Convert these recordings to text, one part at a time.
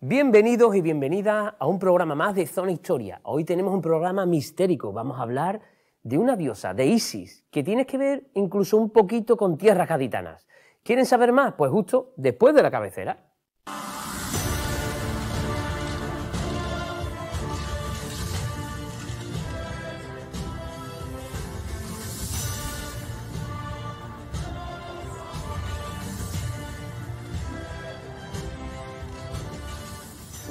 Bienvenidos y bienvenidas a un programa más de Zona Historia. Hoy tenemos un programa mistérico. Vamos a hablar de una diosa, de Isis, que tiene que ver incluso un poquito con tierras gaditanas. ¿Quieren saber más? Pues justo después de la cabecera.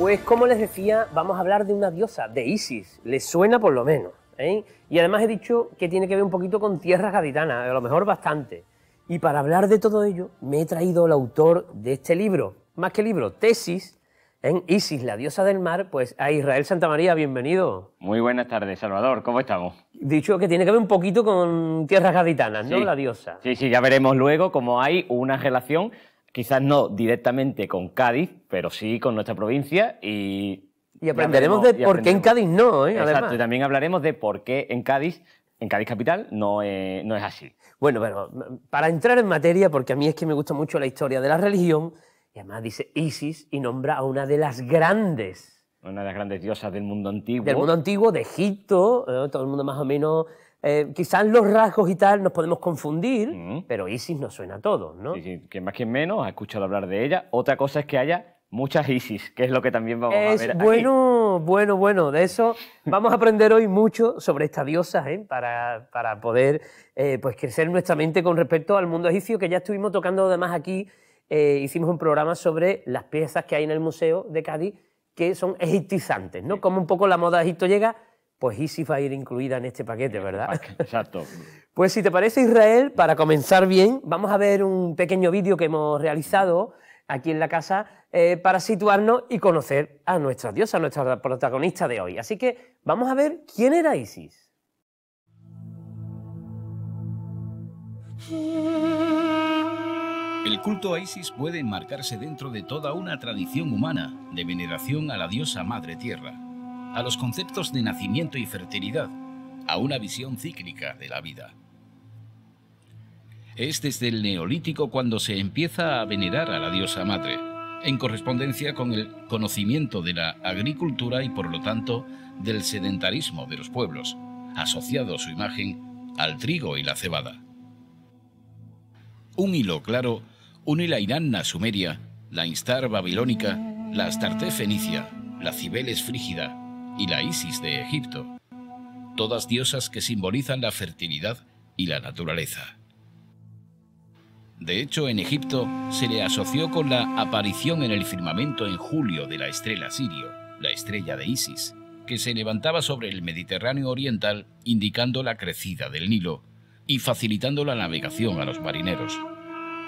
Pues como les decía, vamos a hablar de una diosa, de Isis. Les suena por lo menos. ¿eh? Y además he dicho que tiene que ver un poquito con tierras gaditanas, a lo mejor bastante. Y para hablar de todo ello, me he traído al autor de este libro, más que libro, tesis, en Isis, la diosa del mar, pues a Israel Santa María, bienvenido. Muy buenas tardes, Salvador, ¿cómo estamos? Dicho que tiene que ver un poquito con tierras gaditanas, ¿no? La diosa. Sí, sí, ya veremos luego cómo hay una relación quizás no directamente con Cádiz, pero sí con nuestra provincia y... aprenderemos de por qué en Cádiz no, ¿eh? Exacto, y también hablaremos de por qué en Cádiz, en Cádiz capital, no, eh, no es así. Bueno, pero para entrar en materia, porque a mí es que me gusta mucho la historia de la religión, y además dice Isis y nombra a una de las grandes. Una de las grandes diosas del mundo antiguo. Del mundo antiguo, de Egipto, ¿eh? todo el mundo más o menos eh, quizás los rasgos y tal nos podemos confundir, pero ISIS nos suena a todos, ¿no? que más que menos ha escuchado hablar de ella. Otra cosa es que haya muchas ISIS, que es lo que también vamos a ver. Aquí. Bueno, bueno, bueno, de eso vamos a aprender hoy mucho sobre esta diosa, ¿eh? para, para, poder eh, pues crecer nuestra mente con respecto al mundo egipcio, que ya estuvimos tocando además aquí, eh, hicimos un programa sobre las piezas que hay en el Museo de Cádiz que son egiptizantes, ¿no? Como un poco la moda de Egipto llega, pues Isis va a ir incluida en este paquete, ¿verdad? Exacto. pues si te parece, Israel, para comenzar bien, vamos a ver un pequeño vídeo que hemos realizado aquí en la casa eh, para situarnos y conocer a nuestra diosa, a nuestra protagonista de hoy. Así que vamos a ver quién era Isis. El culto a Isis puede enmarcarse dentro de toda una tradición humana de veneración a la diosa Madre Tierra a los conceptos de nacimiento y fertilidad, a una visión cíclica de la vida. Es desde el neolítico cuando se empieza a venerar a la diosa madre, en correspondencia con el conocimiento de la agricultura y por lo tanto del sedentarismo de los pueblos, asociado su imagen al trigo y la cebada. Un hilo claro une la a sumeria, la Instar babilónica, la Astarte fenicia, la Cibeles frígida, y la Isis de Egipto, todas diosas que simbolizan la fertilidad y la naturaleza. De hecho, en Egipto se le asoció con la aparición en el firmamento en julio de la estrella Sirio, la estrella de Isis, que se levantaba sobre el Mediterráneo oriental indicando la crecida del Nilo y facilitando la navegación a los marineros.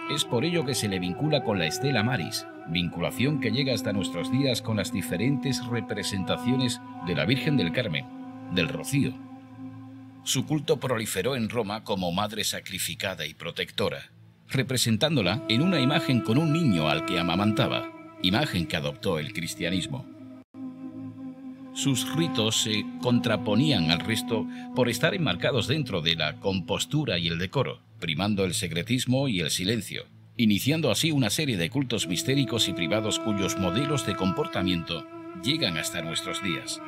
Es por ello que se le vincula con la estela Maris, vinculación que llega hasta nuestros días con las diferentes representaciones de la Virgen del Carmen, del Rocío. Su culto proliferó en Roma como madre sacrificada y protectora, representándola en una imagen con un niño al que amamantaba, imagen que adoptó el cristianismo. Sus ritos se contraponían al resto por estar enmarcados dentro de la compostura y el decoro primando el secretismo y el silencio, iniciando así una serie de cultos mistéricos y privados cuyos modelos de comportamiento llegan hasta nuestros días.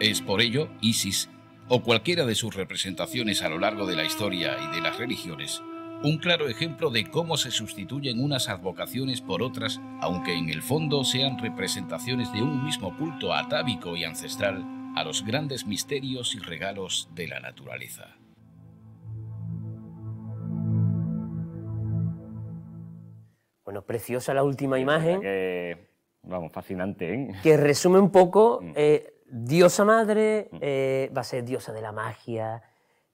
Es por ello ISIS, o cualquiera de sus representaciones a lo largo de la historia y de las religiones, un claro ejemplo de cómo se sustituyen unas advocaciones por otras, aunque en el fondo sean representaciones de un mismo culto atávico y ancestral a los grandes misterios y regalos de la naturaleza. Bueno, preciosa la última imagen. vamos, fascinante, ¿eh? Que resume un poco, mm. eh, diosa madre, mm. eh, va a ser diosa de la magia,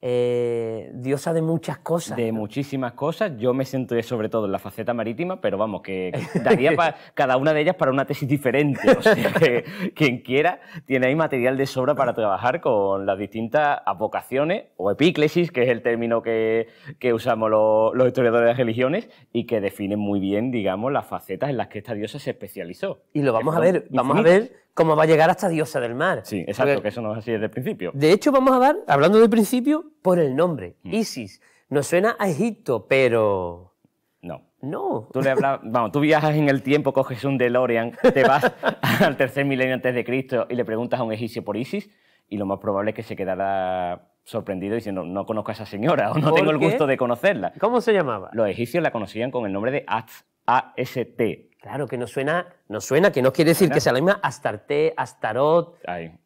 eh, diosa de muchas cosas. De muchísimas cosas. Yo me centré sobre todo en la faceta marítima, pero vamos, que daría para cada una de ellas para una tesis diferente. O sea que quien quiera tiene ahí material de sobra para trabajar con las distintas vocaciones o epíclesis, que es el término que, usamos los, historiadores de las religiones y que define muy bien, digamos, las facetas en las que esta diosa se especializó. Y lo vamos a ver, vamos a ver cómo va a llegar hasta diosa del mar. Sí, exacto, que eso no es así desde el principio. De hecho, vamos a hablar, hablando del principio, por el nombre, mm. Isis. Nos suena a Egipto, pero... No. No. Tú, vamos, tú viajas en el tiempo, coges un DeLorean, te vas al tercer milenio antes de Cristo y le preguntas a un egipcio por Isis y lo más probable es que se quedara sorprendido diciendo no conozco a esa señora o no tengo el gusto de conocerla. ¿Cómo se llamaba? Los egipcios la conocían con el nombre de Ast, a t Claro, que no suena, no suena, que no quiere decir que sea la misma Astarte, Astarot,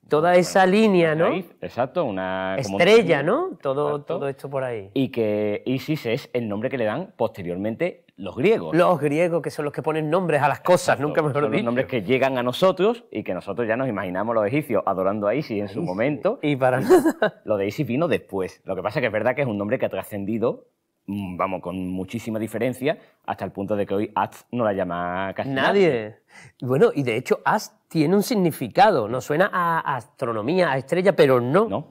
toda esa línea, ¿no? exacto, una estrella, ¿no? Todo, todo esto por ahí. Y que Isis es el nombre que le dan posteriormente los griegos. Los griegos, que son los que ponen nombres a las cosas, nunca me son Los nombres que llegan a nosotros y que nosotros ya nos imaginamos los egipcios adorando a Isis en su momento. Y para nada. Lo de Isis vino después. Lo que pasa es que es verdad que es un nombre que ha trascendido Mm, vamos, con muchísima diferencia, hasta el punto de que hoy ...Az no la llama casi nadie. Bueno, y de hecho Az tiene un significado, ...no suena a astronomía, a estrella, pero no. No.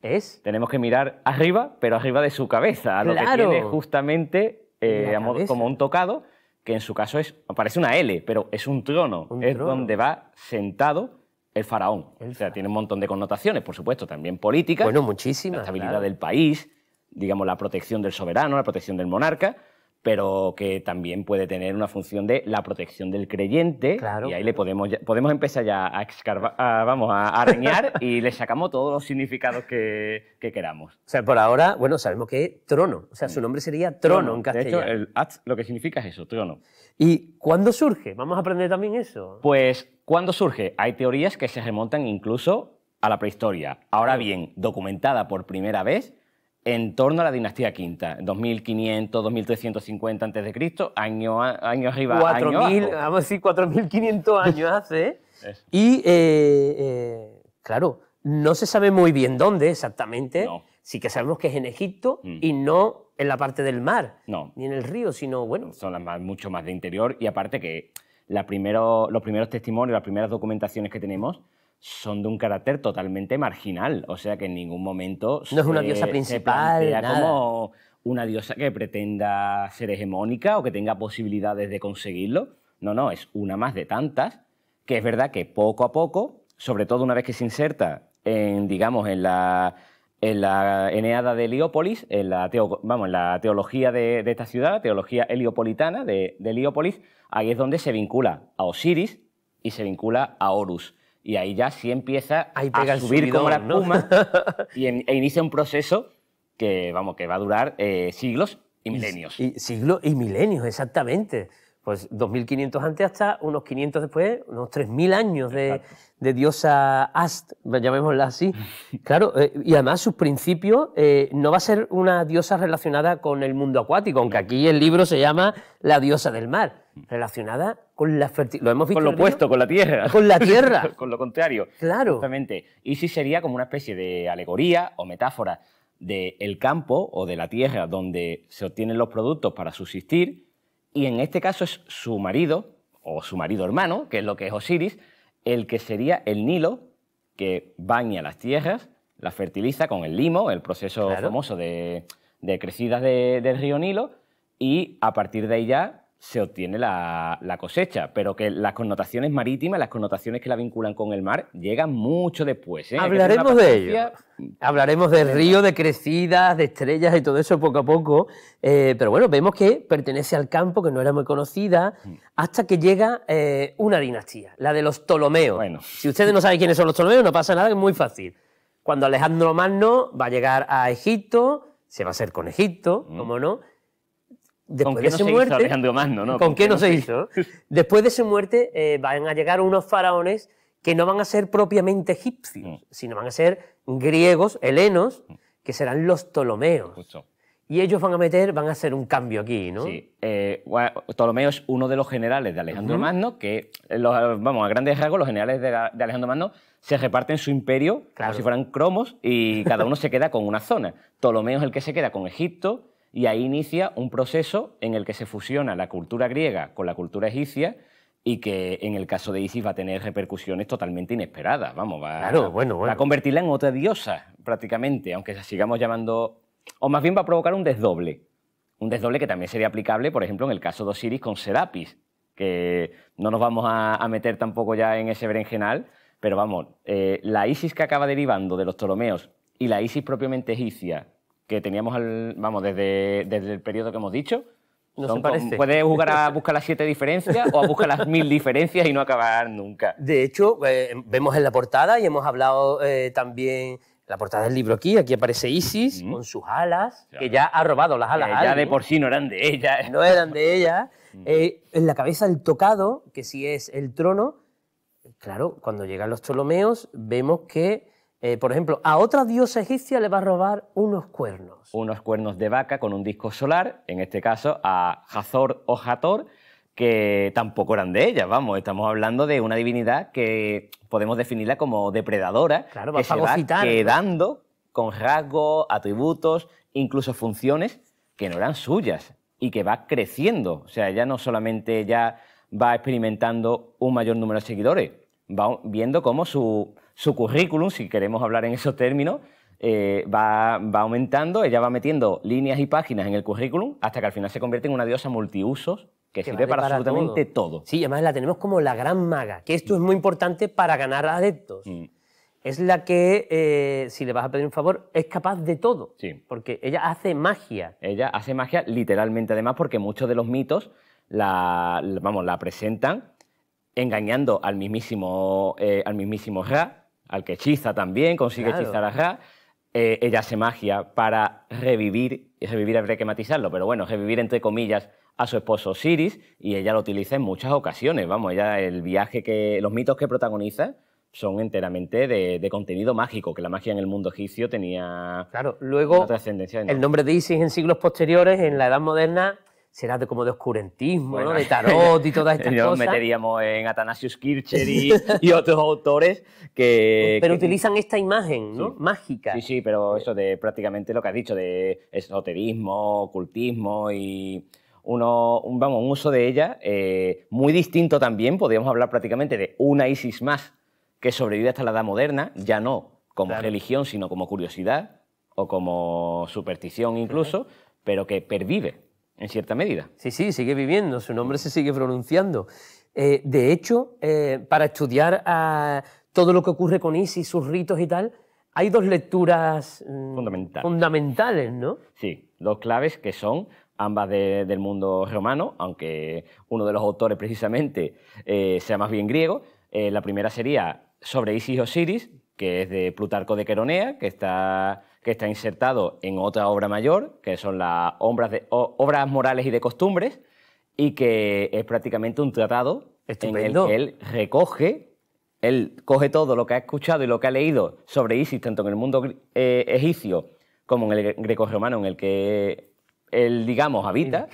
Es. Tenemos que mirar arriba, pero arriba de su cabeza, a lo que tiene justamente eh, como un tocado, que en su caso es parece una L, pero es un trono, es donde va sentado el faraón. o sea, tiene un montón de connotaciones, por supuesto, también políticas. Bueno, muchísimas. La estabilidad del país, digamos, la protección del soberano, la protección del monarca, pero que también puede tener una función de la protección del creyente. Claro. Y ahí le podemos, podemos empezar ya a vamos, a, y le sacamos todos los significados que, queramos. O sea, por ahora, bueno, sabemos que es trono. O sea, su nombre sería trono, en castellano. De hecho, lo que significa es eso, trono. ¿Y cuándo surge? Vamos a aprender también eso. Pues, ¿cuándo surge? Hay teorías que se remontan incluso a la prehistoria. Ahora bien, documentada por primera vez, en torno a la dinastía quinta, 2500, 2350 antes de Cristo, año, año arriba, año 000, abajo. Vamos a decir 4500 años hace. y eh, eh, claro, no se sabe muy bien dónde exactamente. Sí que sabemos que es en Egipto mm. y no en la parte del mar, no. ni en el río, sino bueno. Son mucho más de interior y aparte que la primero, los primeros testimonios, las primeras documentaciones que tenemos son de un carácter totalmente marginal, o sea que en ningún momento... No es una diosa principal, nada. como una diosa que pretenda ser hegemónica o que tenga posibilidades de conseguirlo. No, no, es una más de tantas, que es verdad que poco a poco, sobre todo una vez que se inserta en, digamos, en la, Eneada de Heliópolis, en la, teología de, esta ciudad, la teología heliopolitana de, de Heliópolis, ahí es donde se vincula a Osiris y se vincula a Horus y ahí ya sí empieza a subir como la puma y e inicia un proceso que, vamos, que va a durar eh, siglos y milenios. Y, siglos y milenios, exactamente. Pues 2500 antes hasta unos 500 después, unos 3000 años de, diosa Ast, llamémosla así. Claro, eh, y además sus principios eh, no va a ser una diosa relacionada con el mundo acuático, aunque aquí el libro se llama La diosa del mar Mm. relacionada con la fertilidad. Con lo opuesto, con la tierra. Con la tierra. con lo contrario. Claro. Y sí sería como una especie de alegoría o metáfora del campo o de la tierra donde se obtienen los productos para subsistir. Y en este caso es su marido, o su marido hermano, que es lo que es Osiris, el que sería el Nilo, que baña las tierras, ...la fertiliza con el limo, el proceso famoso de, crecidas del río Nilo, y a partir de ahí ya se obtiene la, cosecha, pero que las connotaciones marítimas, las connotaciones que la vinculan con el mar, llegan mucho después. ¿eh? Hablaremos de ello. Hablaremos del río, de crecidas, de estrellas y todo eso poco a poco. Eh, pero bueno, vemos que pertenece al campo, que no era muy conocida, mm. hasta que llega eh, una dinastía, la de los Ptolomeos. Bueno. Si ustedes no saben quiénes son los Ptolomeos, no pasa nada, es muy fácil. Cuando Alejandro Magno va a llegar a Egipto, se va a hacer con Egipto, mm. ¿cómo no? después de muerte, ¿Con, qué, no se hizo? Después de su muerte van a llegar unos faraones que no van a ser propiamente egipcios, mm. sino van a ser griegos, helenos, mm. que serán los Ptolomeos. Y ellos van a meter, van a hacer un cambio aquí, ¿no? Eh, Ptolomeo es uno de los generales de Alejandro Magno, que, vamos, a grandes rasgos, los generales de, Alejandro Magno se reparten su imperio como si fueran cromos y cada uno se queda con una zona. Ptolomeo es el que se queda con Egipto, y ahí inicia un proceso en el que se fusiona la cultura griega con la cultura egipcia y que en el caso de Isis va a tener repercusiones totalmente inesperadas, vamos, va, a convertirla en otra diosa prácticamente, aunque sigamos llamando, o más bien va a provocar un desdoble, un desdoble que también sería aplicable, por ejemplo, en el caso de Osiris con Serapis, que no nos vamos a, meter tampoco ya en ese berenjenal, pero vamos, eh, la Isis que acaba derivando de los Ptolomeos y la Isis propiamente egipcia que teníamos, al, vamos, desde, desde el periodo que hemos dicho. No parece. jugar a buscar las siete diferencias o a buscar las mil diferencias y no acabar nunca. De hecho, eh, vemos en la portada y hemos hablado eh, también la portada del libro aquí, aquí aparece Isis con sus alas, que ya ha robado las alas. ya de por sí no eran de ella. No eran de ella. Eh, en la cabeza el tocado, que sí es el trono. Claro, cuando llegan los Ptolomeos vemos que eh, por ejemplo, a otra diosa egipcia le va a robar unos cuernos. Unos cuernos de vaca con un disco solar, en este caso a Hazor o Hator, que tampoco eran de ellas, vamos, estamos hablando de una divinidad que podemos definirla como depredadora, claro, que va quedando con rasgos, atributos, incluso funciones que no eran suyas y que va creciendo. O sea, ella no solamente ya va experimentando un mayor número de seguidores, va viendo cómo su su currículum, si queremos hablar en esos términos, eh, va, aumentando, ella va metiendo líneas y páginas en el currículum hasta que al final se convierte en una diosa multiusos que, sirve para, absolutamente todo. Sí, además la tenemos como la gran maga, que esto es muy importante para ganar adeptos. Mm. Es la que, eh, si le vas a pedir un favor, es capaz de todo. Porque ella hace magia. Ella hace magia literalmente, además, porque muchos de los mitos la, vamos, la presentan engañando al mismísimo, eh, al mismísimo Ra, al que hechiza también, consigue claro. a Ra. Eh, ella hace magia para revivir, y revivir habría que matizarlo, pero bueno, revivir entre comillas a su esposo siris y ella lo utiliza en muchas ocasiones, vamos, ella el viaje que, los mitos que protagoniza son enteramente de, contenido mágico, que la magia en el mundo egipcio tenía claro, luego, trascendencia. El nombre de Isis en siglos posteriores, en la Edad Moderna, será de, como de oscurantismo, de tarot y todas estas cosas. Nos meteríamos en Atanasius Kircher y, otros autores que... Pero utilizan esta imagen ¿no? mágica. Sí, sí, pero eso de prácticamente lo que has dicho, de esoterismo, ocultismo y... Uno, un, vamos, un uso de ella eh, muy distinto también, podríamos hablar prácticamente de una Isis más que sobrevive hasta la Edad Moderna, ya no como religión, sino como curiosidad o como superstición incluso, pero que pervive en cierta medida. Sí, sí, sigue viviendo, su nombre se sigue pronunciando. Eh, de hecho, eh, para estudiar ah, todo lo que ocurre con Isis, sus ritos y tal, hay dos lecturas mm, fundamentales. ¿no? Sí, dos claves que son ambas del mundo romano, aunque uno de los autores precisamente eh, sea más bien griego. la primera sería sobre Isis Osiris, que es de Plutarco de Queronea, que está que está insertado en otra obra mayor, que son las obras, de, obras morales y de costumbres, y que es prácticamente un tratado en el que él recoge él coge todo lo que ha escuchado y lo que ha leído sobre Isis, tanto en el mundo eh, egipcio como en el greco-romano en el que él, digamos, habita.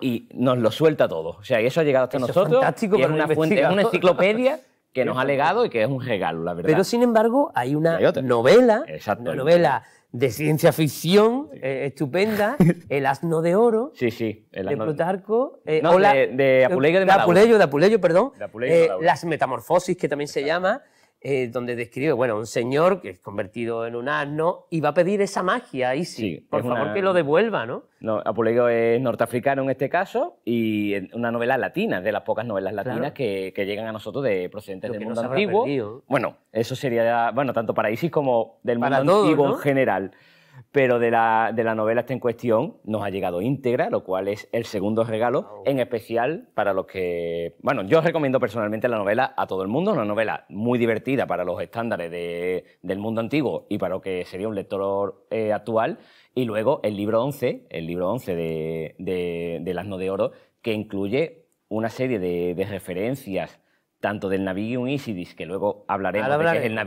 Y nos lo suelta todo. O sea, y eso ha llegado hasta nosotros. Es una fuente, una enciclopedia. que nos ha legado y que es un regalo, la verdad. Pero sin embargo, hay una novela, Exacto, una novela de ciencia ficción eh, estupenda, El asno de oro, sí, sí, el de asno- Plutarco, eh, No, de, de Apuleyo de de Apuleyo, de Apuleyo, perdón, De Apuleyo eh, Las metamorfosis, que también se llama, eh, donde describe, bueno, un señor que es convertido en un asno y va a pedir esa magia y sí, por favor que lo devuelva, ¿no? No, es norteafricano en este caso y una novela latina, de las pocas novelas latinas que, llegan a nosotros de procedentes del mundo antiguo. Bueno, eso sería, bueno, tanto para Isis como del mundo antiguo en general pero de la, de la novela está en cuestión nos ha llegado íntegra, lo cual es el segundo regalo, en especial para los que... Bueno, yo recomiendo personalmente la novela a todo el mundo, una novela muy divertida para los estándares del mundo antiguo y para lo que sería un lector eh, actual, y luego el libro 11, el libro 11 de, del Asno de Oro, que incluye una serie de, referencias tanto del Navigium Isidis, que luego hablaremos de que es el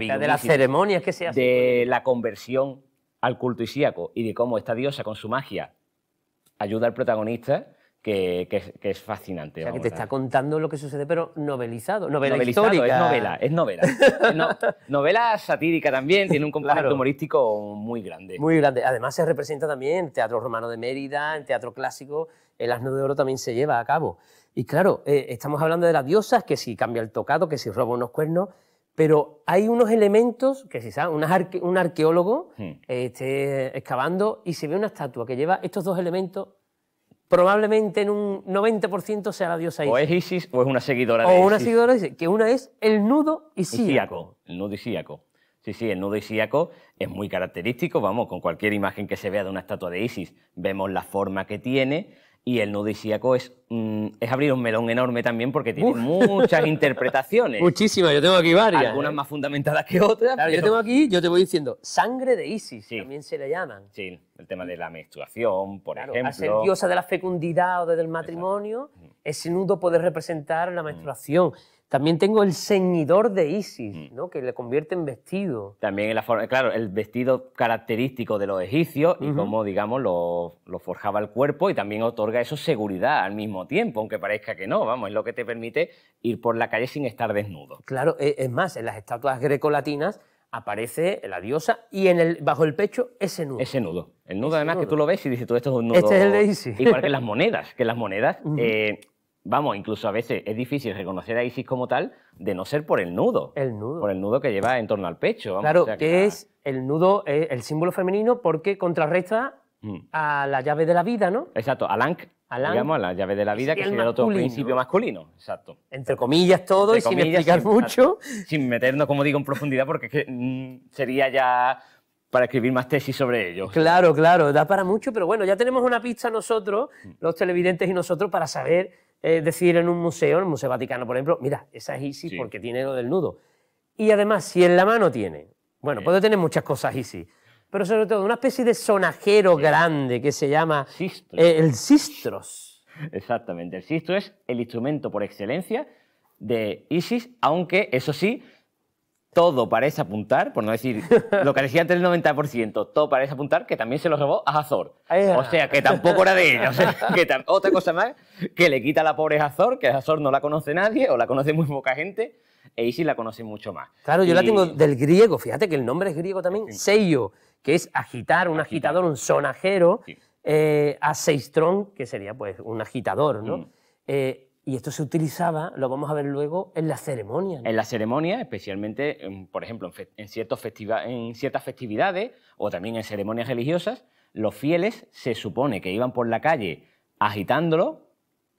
que se De la conversión al culto isíaco y de cómo esta diosa con su magia ayuda al protagonista, que, es, fascinante. O sea, que te está contando lo que sucede, pero novelizado, novela histórica. Es novela, es novela. novela satírica también, tiene un componente humorístico muy grande. Muy grande. Además se representa también en Teatro Romano de Mérida, en Teatro Clásico, el Asno de Oro también se lleva a cabo. Y claro, eh, estamos hablando de las diosas, que si cambia el tocado, que si roba unos cuernos, pero hay unos elementos que si sabes, un arqueólogo hmm. esté excavando y se ve una estatua que lleva estos dos elementos, probablemente en un 90% sea la diosa Isis. O es Isis o es una seguidora de Isis. O una seguidora de Isis, que una es el nudo isíaco. isíaco el nudo isíaco. Sí, sí, el nudo isíaco es muy característico, vamos, con cualquier imagen que se vea de una estatua de Isis, vemos la forma que tiene, y el nudisíaco es, mm, es abrir un melón enorme también porque tiene muchas interpretaciones. Muchísimas, yo tengo aquí varias. ¿eh? Algunas más fundamentadas que otras. pero... Yo tengo aquí, yo te voy diciendo, sangre de Isis también se le llaman. Sí, el tema de la menstruación, por ejemplo. A ser diosa de la fecundidad o del matrimonio, ese nudo puede representar la menstruación. También tengo el ceñidor de Isis, mm. ¿no? que le convierte en vestido. También la forma, claro, el vestido característico de los egipcios y cómo, digamos, lo, forjaba el cuerpo y también otorga eso seguridad al mismo tiempo, aunque parezca que no, vamos, es lo que te permite ir por la calle sin estar desnudo. Claro, e, es más, en las estatuas grecolatinas aparece la diosa y en el, bajo el pecho ese nudo. Ese nudo. El nudo, además, que tú lo ves y dices, tú, esto es un nudo. Este es el de Isis. Igual que las monedas, que las monedas. Vamos, incluso a veces es difícil reconocer a Isis como tal de no ser por el nudo. El nudo. Por el nudo que lleva en torno al pecho. claro, que, es el nudo, eh, el símbolo femenino porque contrarresta mm. a la llave de la vida, ¿no? Exacto, a digamos, a la llave de la vida, que es el otro principio masculino. Exacto. Entre comillas todo y sin explicar mucho. Sin meternos, como digo, en profundidad, porque mm, sería ya para escribir más tesis sobre ellos. Claro, claro, da para mucho, pero bueno, ya tenemos una pista nosotros, mm. los televidentes y nosotros, para saber eh, decir en un museo, en el Museo Vaticano, por ejemplo, mira, esa es Isis porque tiene lo del nudo. Y además, si en la mano tiene, bueno, puede tener muchas cosas Isis, pero sobre todo una especie de sonajero grande que se llama Sistros. Eh, el sistros. Exactamente, el sistro es el instrumento por excelencia de Isis, aunque eso sí, todo parece apuntar, por no decir lo que decía antes el 90%, todo parece apuntar que también se lo robó a Azor. O sea, que tampoco era de ella. otra cosa más que le quita a la pobre Azor, que Azor no la conoce nadie o la conoce muy poca gente. E Isis la conoce mucho más. Claro, yo la tengo del griego, fíjate que el nombre es griego también, sello, que es agitar, un agitador, un sonajero, eh, a seistrón, que sería pues un agitador, ¿no? Mm. Eh, y esto se utilizaba, lo vamos a ver luego, en las ceremonias. En las ceremonias, especialmente, por ejemplo, en, ciertos en ciertas festividades o también en ceremonias religiosas, los fieles se supone que iban por la calle agitándolo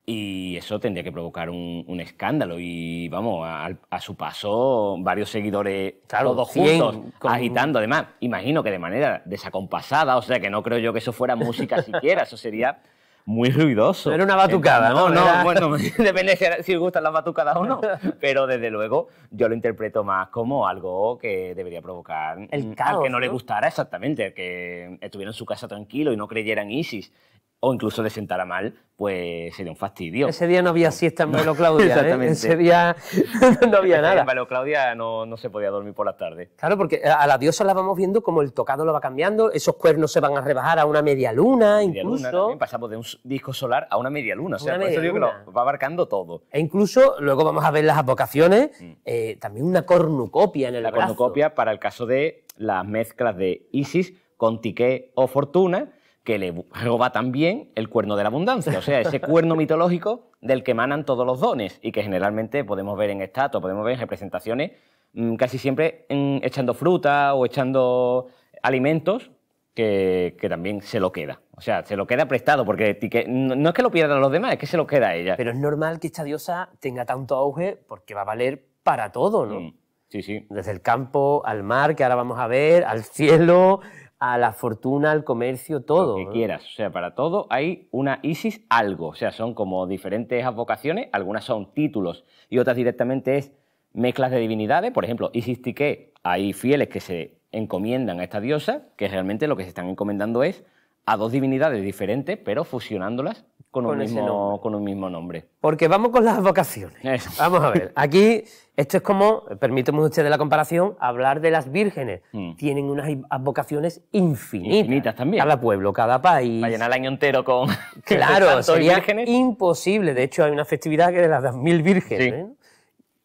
y eso tendría que provocar un, escándalo. Y vamos, a, su paso, varios seguidores, claro, todos juntos, agitando. Además, imagino que de manera desacompasada, o sea que no creo yo que eso fuera música siquiera, eso sería muy ruidoso. Era una batucada, ¿no? No, bueno, depende si gustan las batucadas o no, pero desde luego yo lo interpreto más como algo que debería provocar el que no, le gustara exactamente, que estuviera en su casa tranquilo y no creyera en ISIS o incluso le sentara mal, pues sería un fastidio. Ese día no había siesta en Velo Claudia. ¿eh? Exactamente. Ese día no había nada. En Claudia no, se podía dormir por las tardes. Claro, porque a la diosa la vamos viendo como el tocado lo va cambiando, esos cuernos se van a rebajar a una media luna, media Luna también, pasamos de un disco solar a una media luna. O sea, eso digo que lo va abarcando todo. E incluso luego vamos a ver las advocaciones, mm. eh, también una cornucopia en el La cornucopia para el caso de las mezclas de Isis con Tiqué o Fortuna que le roba también el cuerno de la abundancia, o sea, ese cuerno mitológico del que emanan todos los dones y que generalmente podemos ver en estatuas, podemos ver en representaciones, mm, casi siempre mm, echando fruta o echando alimentos que, también se lo queda. O sea, se lo queda prestado, porque no, es que lo pierdan los demás, es que se lo queda a ella. Pero es normal que esta diosa tenga tanto auge porque va a valer para todo, ¿no? Mm, sí, sí. Desde el campo al mar, que ahora vamos a ver, al cielo, a la fortuna, al comercio, todo. Lo que quieras, o sea, para todo hay una ISIS algo, o sea, son como diferentes advocaciones, algunas son títulos y otras directamente es mezclas de divinidades, por ejemplo, ISIS Tiqué, hay fieles que se encomiendan a esta diosa, que realmente lo que se están encomendando es a dos divinidades diferentes, pero fusionándolas con, un mismo, con, mismo, nombre. Porque vamos con las vocaciones. Vamos a ver, aquí esto es como, permítame ustedes la comparación, hablar de las vírgenes. Mm. Tienen unas vocaciones infinitas. Infinitas también. Cada pueblo, cada país. Para llenar el año entero con... Claro, sería imposible. De hecho, hay una festividad que de las mil vírgenes. ¿eh?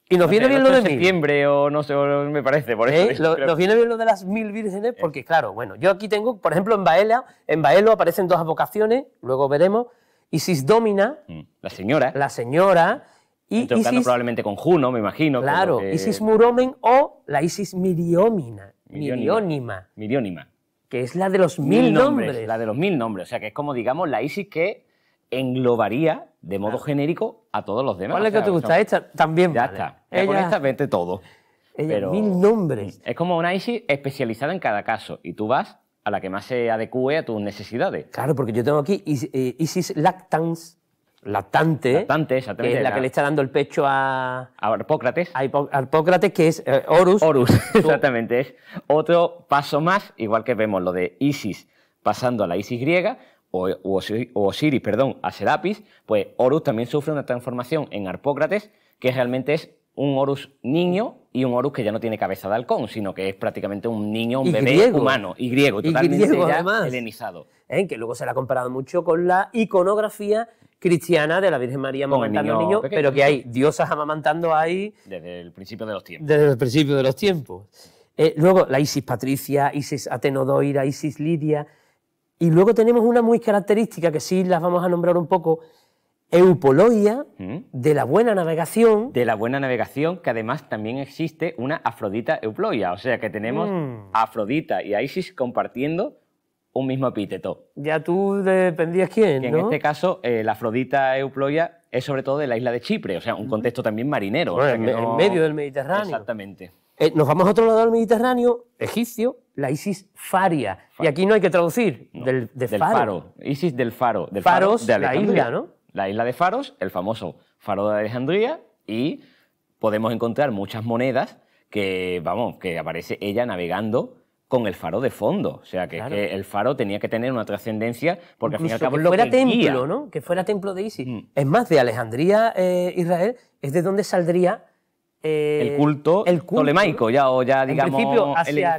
Y nos viene bien lo de septiembre o no sé, me parece, por eso. ¿Eh? Lo, nos viene bien lo de las mil vírgenes porque, claro, bueno, yo aquí tengo, por ejemplo, en Baela, en Baelo aparecen dos vocaciones, luego veremos, Isis Domina. Mm, la señora. La señora. Y Tocando Isis, probablemente con Juno, me imagino. Claro, Isis Muromen o la Isis Miriómina. Miriónima. Miriónima. Que es la de los mil, nombres, La de los mil nombres. O sea, que es como, digamos, la Isis que englobaría de modo genérico a todos los demás. ¿Cuál es que te gusta? Esta también. Ya está. Ella... Con esta vete todo. Ella, mil nombres. Es como una Isis especializada en cada caso. Y tú vas a la que más se adecue a tus necesidades. Claro, porque yo tengo aquí eh, Isis Lactans, lactante, lactante que es la que le está dando el pecho a... A Arpócrates, A que es eh, Horus. Horus, exactamente. Es otro paso más, igual que vemos lo de Isis pasando a la Isis griega, o Osiris, perdón, a Serapis, pues Horus también sufre una transformación en Arpócrates, que realmente es un Horus niño y un Horus que ya no tiene cabeza de halcón, sino que es prácticamente un niño, un bebé humano, y griego, totalmente y helenizado. ¿Eh? Que luego se la ha comparado mucho con la iconografía cristiana de la Virgen María amamantando niño, pero que hay diosas amamantando ahí... Desde el principio de los tiempos. Desde el principio de los tiempos. Eh, luego la Isis Patricia, Isis Atenodoira, Isis Lidia... Y luego tenemos una muy característica, que sí las vamos a nombrar un poco, Eupoloia, mm. de la buena navegación. De la buena navegación, que además también existe una Afrodita Euploia. O sea que tenemos mm. Afrodita y Isis compartiendo un mismo epíteto. Ya tú dependías quién, ¿no? En este caso, eh, la Afrodita Euploia es sobre todo de la isla de Chipre, o sea, un contexto también marinero. en, medio del Mediterráneo. Exactamente. Eh, nos vamos a otro lado del Mediterráneo, Egipcio, la Isis Faria. Y aquí no hay que traducir, del, faro. Isis del Faro. Del Faros, faro de la isla, ¿no? la isla de faros, el famoso faro de Alejandría, y podemos encontrar muchas monedas que, vamos, que aparece ella navegando con el faro de fondo. O sea, que, el faro tenía que tener una trascendencia porque al fin y al cabo que lo templo, ¿no? Que fuera templo de Isis. Mm. Es más, de Alejandría, eh, Israel, es de donde saldría eh, el culto, ptolemaico, ya, o ya digamos...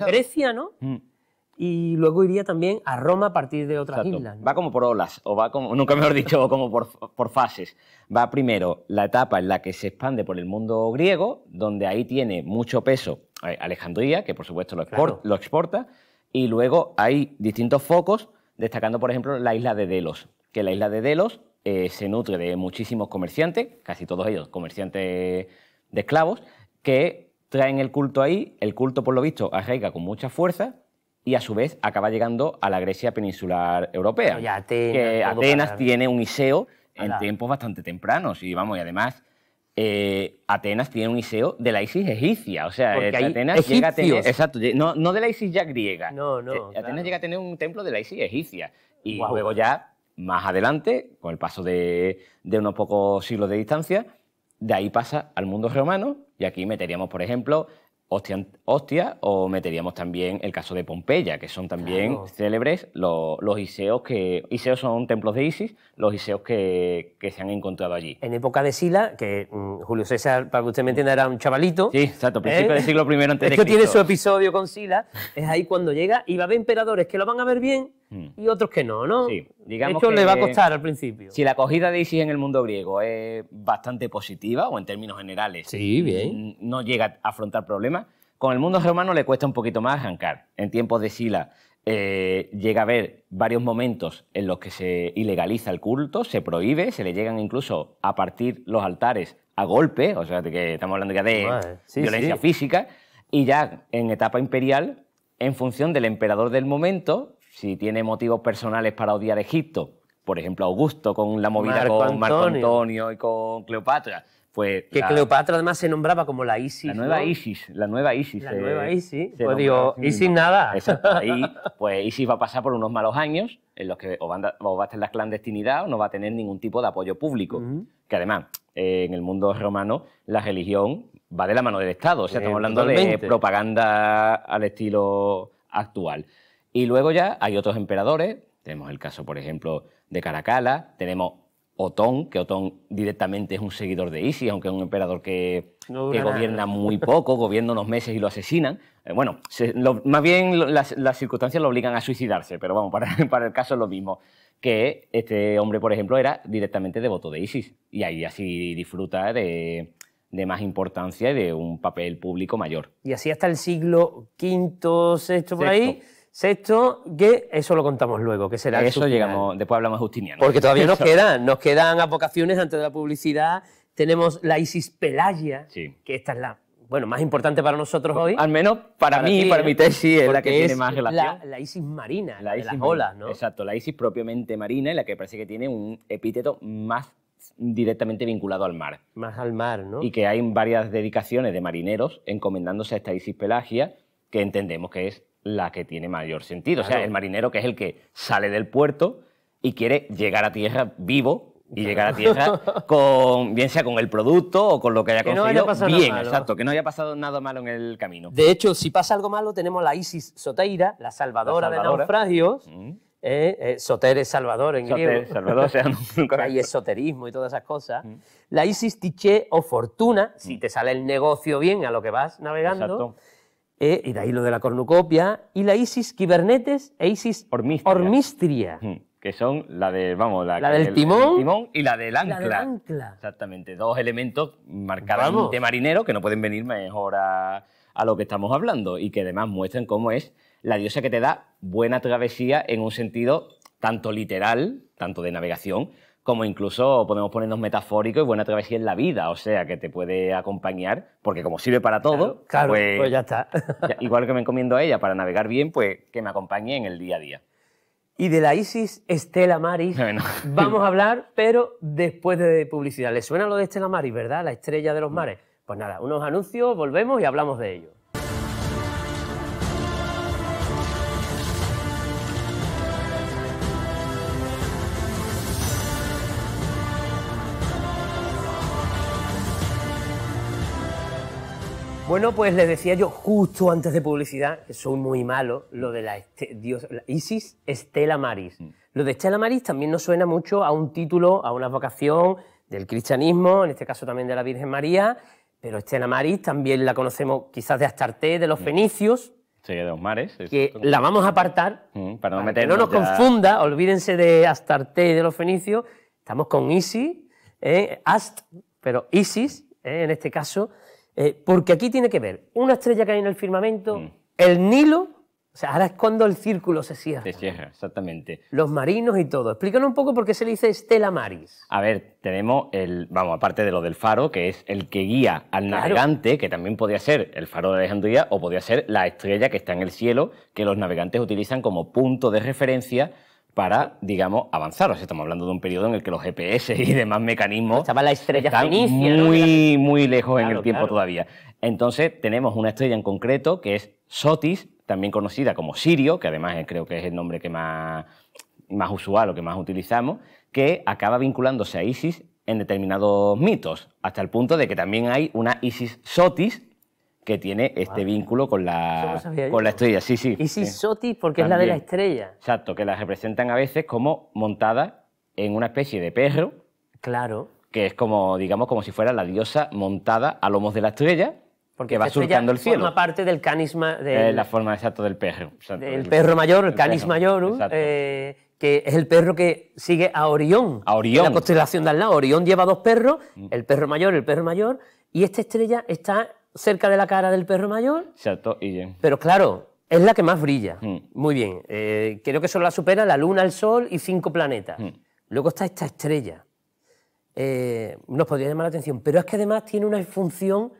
Grecia, ¿no? Mm y luego iría también a Roma a partir de otras islas. Va como por olas, o va como, nunca mejor dicho, como por, fases. Va primero la etapa en la que se expande por el mundo griego, donde ahí tiene mucho peso eh, Alejandría, que por supuesto lo, exporta, y luego hay distintos focos, destacando por ejemplo la isla de Delos, que la isla de Delos eh, se nutre de muchísimos comerciantes, casi todos ellos comerciantes de esclavos, que traen el culto ahí, el culto por lo visto arraiga con mucha fuerza y a su vez acaba llegando a la Grecia peninsular europea. Atenas, que Atenas tiene un Iseo en tiempos bastante tempranos y vamos, y además eh, Atenas tiene un Iseo de la Isis egipcia. O sea, eh, Atenas llega a tener. Exacto, no, no, de la Isis ya griega. No, no. Eh, Atenas llega a tener un templo de la Isis egipcia. Y luego ya, más adelante, con el paso de, unos pocos siglos de distancia, de ahí pasa al mundo romano. Y aquí meteríamos, por ejemplo, o meteríamos también el caso de Pompeya, que son también célebres los, iseos que... Iseos son templos de Isis, los iseos que, se han encontrado allí. En época de Sila, que mm, Julio César, para que usted me entienda, era un chavalito. Sí, exacto, principio ¿eh? del siglo I antes Esto tiene su episodio con Sila, es ahí cuando llega y va a haber emperadores que lo van a ver bien mm. y otros que no, ¿no? Sí, digamos Esto le va a costar al principio. Si la acogida de Isis en el mundo griego es bastante positiva, o en términos generales, no llega a afrontar problemas, con el mundo romano le cuesta un poquito más arrancar. En tiempos de Sila eh, llega a haber varios momentos en los que se ilegaliza el culto, se prohíbe, se le llegan incluso a partir los altares a golpe, o sea, que estamos hablando ya de violencia física, y ya en etapa imperial, en función del emperador del momento, si tiene motivos personales para odiar Egipto, por ejemplo, Augusto con la movida con Marco Antonio y con Cleopatra, que Cleopatra además se nombraba como la Isis. La nueva Isis, la nueva Isis. La nueva Isis. Pues digo, Isis nada. Exacto. pues Isis va a pasar por unos malos años en los que o, va, a estar la clandestinidad o no va a tener ningún tipo de apoyo público. Que además, eh, en el mundo romano, la religión va de la mano del Estado. O sea, estamos hablando de propaganda al estilo actual. Y luego ya hay otros emperadores. Tenemos el caso, por ejemplo, de Caracalla. Tenemos Otón, que Otón directamente es un seguidor de Isis, aunque es un emperador que, gobierna muy poco, gobierna unos meses y lo asesinan. Eh, bueno, más bien las, circunstancias lo obligan a suicidarse, pero vamos, para, el caso es lo mismo. Que este hombre, por ejemplo, era directamente devoto de Isis y ahí así disfruta de, más importancia y de un papel público mayor. Y así hasta el siglo V, VI, por ahí Sexto, que eso lo contamos luego, que será. Eso llegamos, después hablamos Justiniano. Porque todavía nos quedan, nos quedan advocaciones antes de la publicidad. Tenemos la Isis Pelagia, que esta es la bueno, más importante para nosotros hoy. Al menos para, mí, para mi tesis, es la que tiene más relación. La, isis marina, la, de las olas, ¿no? Exacto, la isis propiamente marina, la que parece que tiene un epíteto más directamente vinculado al mar. Más al mar, ¿no? Y que hay varias dedicaciones de marineros encomendándose a esta isis pelagia, que entendemos que es la que tiene mayor sentido. O sea, el marinero que es el que sale del puerto y quiere llegar a tierra vivo y llegar a tierra con bien sea con el producto o con lo que haya conseguido bien, exacto, que no haya pasado nada malo en el camino. De hecho, si pasa algo malo tenemos la Isis Soteira, la salvadora, de naufragios. Mm. Eh, eh, Soter es Salvador en Soter, griego. Hay esoterismo y todas esas cosas. Mm. La Isis Tiché o Fortuna, si mm. te sale el negocio bien a lo que vas navegando. Eh, y de ahí lo de la cornucopia, y la ISIS Kibernetes e ISIS ormistria. Que son la de, vamos, la, del timón, y la del ancla. Exactamente, dos elementos de marinero que no pueden venir mejor a, a lo que estamos hablando y que además muestran cómo es la diosa que te da buena travesía en un sentido tanto literal, tanto de navegación, como incluso podemos ponernos metafóricos y buena travesía en la vida, o sea, que te puede acompañar, porque como sirve para todo, pues, pues, ya está. igual que me encomiendo a ella para navegar bien, pues que me acompañe en el día a día. Y de la Isis Estela Maris vamos a hablar, pero después de publicidad. ¿Le suena lo de Estela Maris, verdad? La estrella de los mm. mares. Pues nada, unos anuncios, volvemos y hablamos de ello. Bueno, pues les decía yo justo antes de publicidad, que soy muy malo, lo de la, este, Isis Estela Maris. Mm. Lo de Estela Maris también nos suena mucho a un título, a una vocación del cristianismo, en este caso también de la Virgen María, pero Estela Maris también la conocemos quizás de Astarte, de los mm. fenicios. Sí, de los mares. Que la vamos a apartar mm, para no, que no nos confunda, olvídense de Astarte y de los fenicios. Estamos con Isis, eh, Ast, pero Isis eh, en este caso eh, porque aquí tiene que ver una estrella que hay en el firmamento, mm. el Nilo, o sea, ahora es cuando el círculo se cierra. Se cierra, exactamente. Los marinos y todo. Explícanos un poco por qué se le dice Estela Maris. A ver, tenemos el, vamos, aparte de lo del faro, que es el que guía al navegante, que también podía ser el faro de Alejandría o podía ser la estrella que está en el cielo, que los navegantes utilizan como punto de referencia para, digamos, avanzar. O estamos hablando de un periodo en el que los GPS y demás mecanismos Estaba la estrella están muy, muy lejos en el tiempo todavía. Entonces, tenemos una estrella en concreto que es Sotis, también conocida como Sirio, que además eh, creo que es el nombre que más, más usual o que más utilizamos, que acaba vinculándose a Isis en determinados mitos, hasta el punto de que también hay una Isis Sotis, que tiene este vínculo con la, con la estrella. Sí, sí. Y porque es la de la estrella. Exacto, que la representan a veces como montada en una especie de perro. Claro. Que es como, digamos, como si fuera la diosa montada a lomos de la estrella. Porque que va surcando el cielo. Forma parte del canisma... Eh, de la forma exacta del perro. el, perro mayor, el, canis mayor, eh, que es el perro que sigue a Orión. A Orión. La constelación de al lado. Orión lleva dos perros, mm. el perro mayor, el perro mayor, y esta estrella está cerca de la cara del perro mayor. Exacto, Pero claro, es la que más brilla. Mm. Muy bien. Eh, creo que solo la supera la Luna, el Sol y cinco planetas. Mm. Luego está esta estrella. Eh, nos podría llamar la atención, pero es que además tiene una función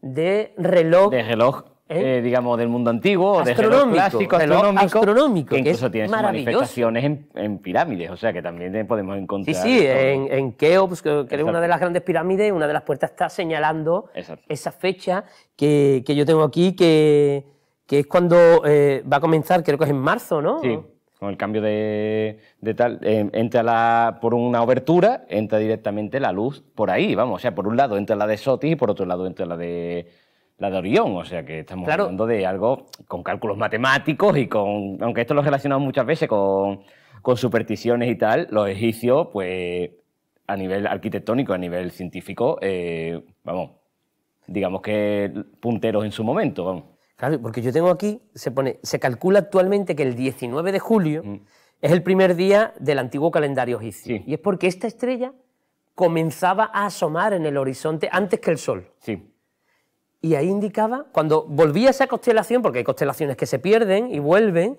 de reloj. De reloj ¿Eh? Eh, digamos, del mundo antiguo, de los clásicos, de astronómico. astronómico, incluso tiene manifestaciones en, en, pirámides, o sea que también podemos encontrar. Sí, sí, en, Keops, que es una de las grandes pirámides, una de las puertas está señalando esa fecha que, que, yo tengo aquí, que, que es cuando eh, va a comenzar, creo que es en marzo, ¿no? Sí. Con el cambio de, de tal, entra la, por una abertura entra directamente la luz por ahí, vamos, o sea, por un lado entra la de Sotis y por otro lado entra la de la de Orión, o sea que estamos hablando de algo con cálculos matemáticos y con, aunque esto lo relacionamos muchas veces con, supersticiones y tal, los egipcios, pues a nivel arquitectónico, a nivel científico, eh, vamos, digamos que punteros en su momento, Claro, porque yo tengo aquí, se pone, se calcula actualmente que el 19 de julio es el primer día del antiguo calendario egipcio. Y es porque esta estrella comenzaba a asomar en el horizonte antes que el sol. Sí. Y ahí indicaba, cuando volvía esa constelación, porque hay constelaciones que se pierden y vuelven,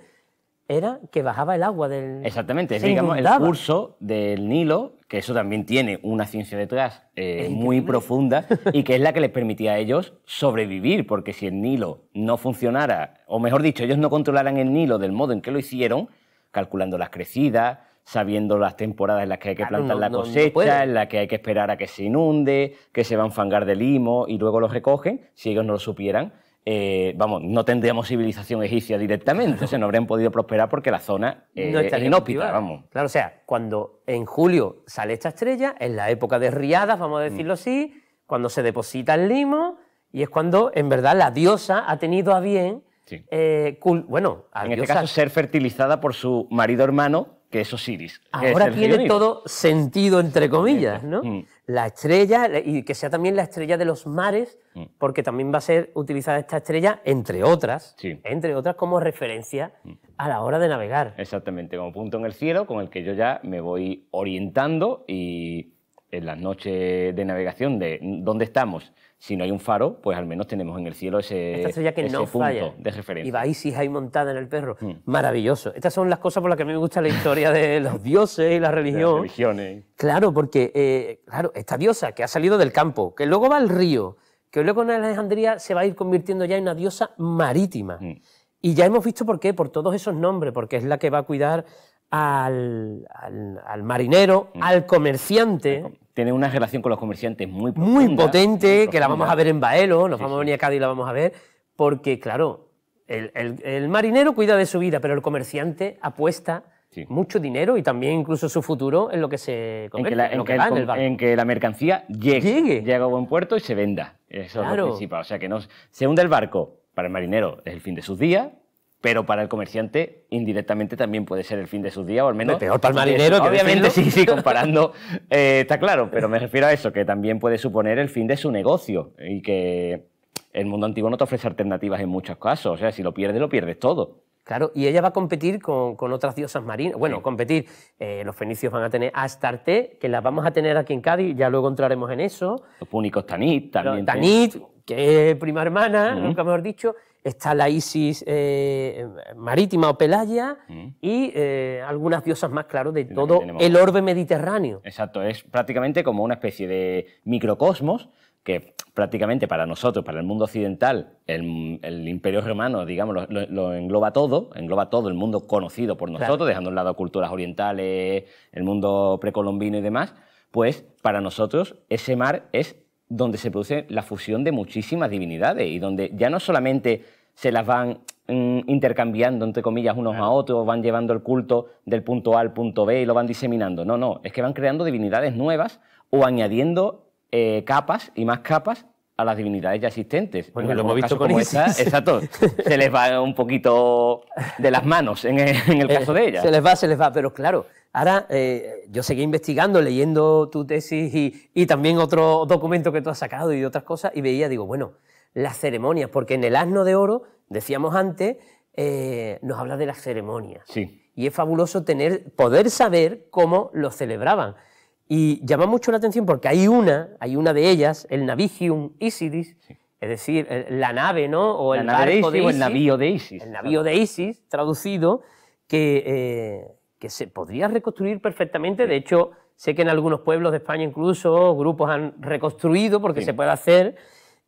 era que bajaba el agua del... Exactamente, es digamos el curso del Nilo, que eso también tiene una ciencia detrás eh, muy profunda y que es la que les permitía a ellos sobrevivir, porque si el Nilo no funcionara, o mejor dicho, ellos no controlaran el Nilo del modo en que lo hicieron, calculando las crecidas, sabiendo las temporadas en las que hay que plantar la cosecha, en las que hay que esperar a que se inunde, que se va a enfangar de limo y luego los recogen, si ellos no lo supieran. Eh, vamos, no tendríamos civilización egipcia directamente, o no habrían podido prosperar porque la zona no eh, es inhóspita, vamos. Claro, o sea, cuando en julio sale esta estrella, en la época de riadas, vamos a mm. decirlo así, cuando se deposita el limo, y es cuando, en verdad, la diosa ha tenido a bien, eh, bueno, en este caso, ser fertilizada por su marido hermano, que es Osiris. Ahora tiene todo sentido, entre comillas, ¿no? Mm. La estrella, y que sea también la estrella de los mares, mm. porque también va a ser utilizada esta estrella, entre otras, entre otras como referencia mm. a la hora de navegar. Exactamente, como punto en el cielo con el que yo ya me voy orientando y en las noches de navegación de dónde estamos, si no hay un faro, pues al menos tenemos en el cielo ese, punto de referencia. Y va Isis ahí montada en el perro. Mm. Maravilloso. Estas son las cosas por las que a mí me gusta la historia de los dioses y la religión. Las religiones. Claro, porque eh, claro, esta diosa que ha salido del campo, que luego va al río, que luego en Alejandría se va a ir convirtiendo ya en una diosa marítima. Mm. Y ya hemos visto por qué, por todos esos nombres, porque es la que va a cuidar al, marinero, mm. al comerciante. Tiene una relación con los comerciantes muy profunda, Muy potente, que la vamos a ver en Baelo, nos vamos a venir a Cádiz y la vamos a ver, porque claro, el, marinero cuida de su vida, pero el comerciante apuesta mucho dinero y también incluso su futuro en lo que se en, que la, mercancía llegue, llegue. a buen puerto y se venda. Eso es lo principal. O sea, que no se hunda el barco para el marinero es el fin de sus días, pero para el comerciante indirectamente también puede ser el fin de sus días, o al menos... Peor para el marinero. Que obviamente sí, sí, comparando, eh, está claro, pero me refiero a eso, que también puede suponer el fin de su negocio y que el mundo antiguo no te ofrece alternativas en muchos casos, o sea, si lo pierdes, lo pierdes todo. Claro, y ella va a competir con, con otras diosas marinas. Bueno, competir. Eh, los fenicios van a tener a Astarte, que las vamos a tener aquí en Cádiz, ya luego entraremos en eso. Los púnicos Tanit también. Tanit, que es prima hermana, nunca mejor dicho está la Isis eh, marítima o Pelaya mm. y eh, algunas diosas más, claro, de todo el orbe mediterráneo. Exacto, es prácticamente como una especie de microcosmos que prácticamente para nosotros, para el mundo occidental, el, imperio romano, digamos, lo, engloba todo, engloba todo el mundo conocido por nosotros, dejando a un lado culturas orientales, el mundo precolombino y demás, pues para nosotros ese mar es donde se produce la fusión de muchísimas divinidades y donde ya no solamente se las van mm, intercambiando, entre comillas, unos a otros, van llevando el culto del punto A al punto B y lo van diseminando. No, no, es que van creando divinidades nuevas o añadiendo eh, capas y más capas a las divinidades ya existentes. Porque lo hemos visto con exacto. Se les va un poquito de las manos en el, en el eh, caso de ellas. Se les va, se les va, pero claro, Ahora, eh, yo seguí investigando, leyendo tu tesis y, también otro documento que tú has sacado y otras cosas, y veía, digo, bueno, las ceremonias, porque en el asno de oro, decíamos antes, eh, nos habla de las ceremonias. Sí. Y es fabuloso tener, poder saber cómo lo celebraban. Y llama mucho la atención porque hay una, hay una de ellas, el Navigium Isidis, es decir, la nave, ¿no? O el barco de, el navío de Isis. El navío de Isis, traducido, que... Eh, que se podría reconstruir perfectamente. De hecho, sé que en algunos pueblos de España incluso grupos han reconstruido porque se puede hacer,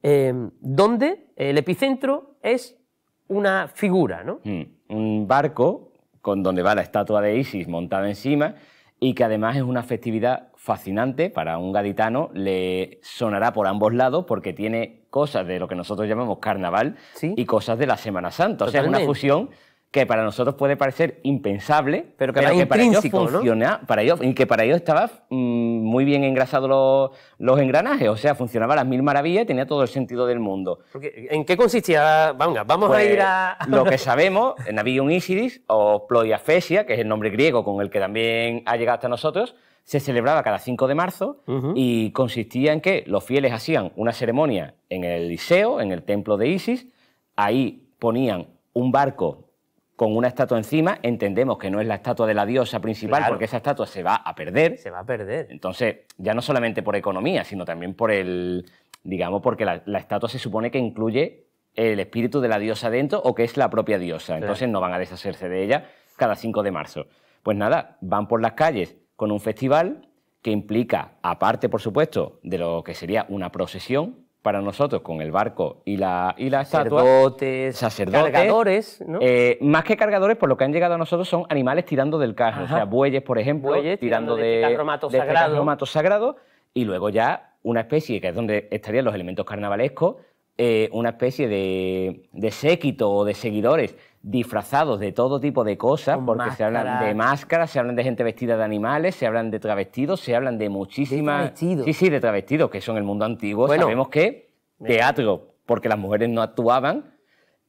em, donde el epicentro es una figura, ¿no? Mm, un barco con donde va la estatua de Isis montada encima y que además es una festividad fascinante para un gaditano, le sonará por ambos lados porque tiene cosas de lo que nosotros llamamos carnaval y cosas de la Semana Santa, o sea, es una fusión que para nosotros puede parecer impensable, pero que, para ellos funciona, para ellos, y que para ellos estaba mm, muy bien engrasados los, engranajes, o sea, funcionaba a las mil maravillas y tenía todo el sentido del mundo. ¿En qué consistía? Venga, vamos a pues, ir a... lo que sabemos, Navigion Isidis o Ploiafesia, que es el nombre griego con el que también ha llegado hasta nosotros, se celebraba cada 5 de marzo y consistía en que los fieles hacían una ceremonia en el Liceo, en el templo de Isis, ahí ponían un barco con una estatua encima, entendemos que no es la estatua de la diosa principal, porque esa estatua se va a perder. Se va a perder. Entonces, ya no solamente por economía, sino también por el, digamos, porque la, estatua se supone que incluye el espíritu de la diosa dentro o que es la propia diosa. Entonces no van a deshacerse de ella cada 5 de marzo. Pues nada, van por las calles con un festival que implica, aparte, por supuesto, de lo que sería una procesión, para nosotros con el barco y la, y la estatua. Sacerdotes, cargadores, eh, más que cargadores, por lo que han llegado a nosotros son animales tirando del carro, o sea, bueyes, por ejemplo, tirando, de, de este este sagrados y luego ya una especie, que es donde estarían los elementos carnavalescos, eh, una especie de, de séquito o de seguidores disfrazados de todo tipo de cosas, porque se hablan de máscaras, se hablan de gente vestida de animales, se hablan de travestidos, se hablan de muchísimas... De sí, sí, de travestidos, que son el mundo antiguo. Bueno, sabemos que teatro, porque las mujeres no actuaban,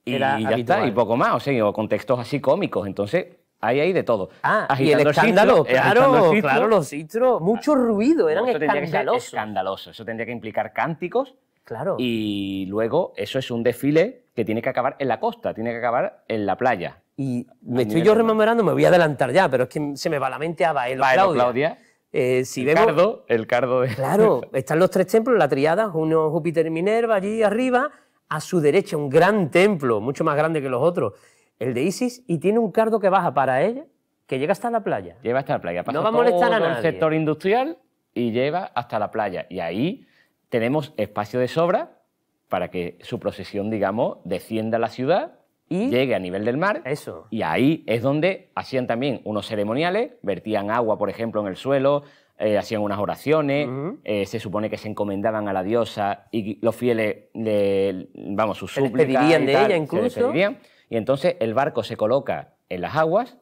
y ya está, y poco más, o sea, contextos así cómicos, entonces... Hay ahí de todo. Ah, y el escándalo, claro, claro, los citros, mucho ruido, eran escandalosos. eso tendría que implicar cánticos Claro. Y luego eso es un desfile que tiene que acabar en la costa, tiene que acabar en la playa. Y me estoy yo rememorando, me voy a adelantar ya, pero es que se me va la mente a Baelo, Claudia. Eh, el cardo, el cardo de... Claro, están los tres templos, la triada, uno Júpiter y Minerva allí arriba, a su derecha un gran templo, mucho más grande que los otros, el de Isis, y tiene un cardo que baja para ella, que llega hasta la playa. Lleva hasta la playa, no va a molestar a nadie. sector industrial y lleva hasta la playa. Y ahí tenemos espacio de sobra para que su procesión, digamos, descienda a la ciudad y llegue a nivel del mar. Eso. Y ahí es donde hacían también unos ceremoniales, vertían agua, por ejemplo, en el suelo, eh, hacían unas oraciones, eh, se supone que se encomendaban a la diosa y los fieles, vamos, sus súplicas... Se de ella incluso. y entonces el barco se coloca en las aguas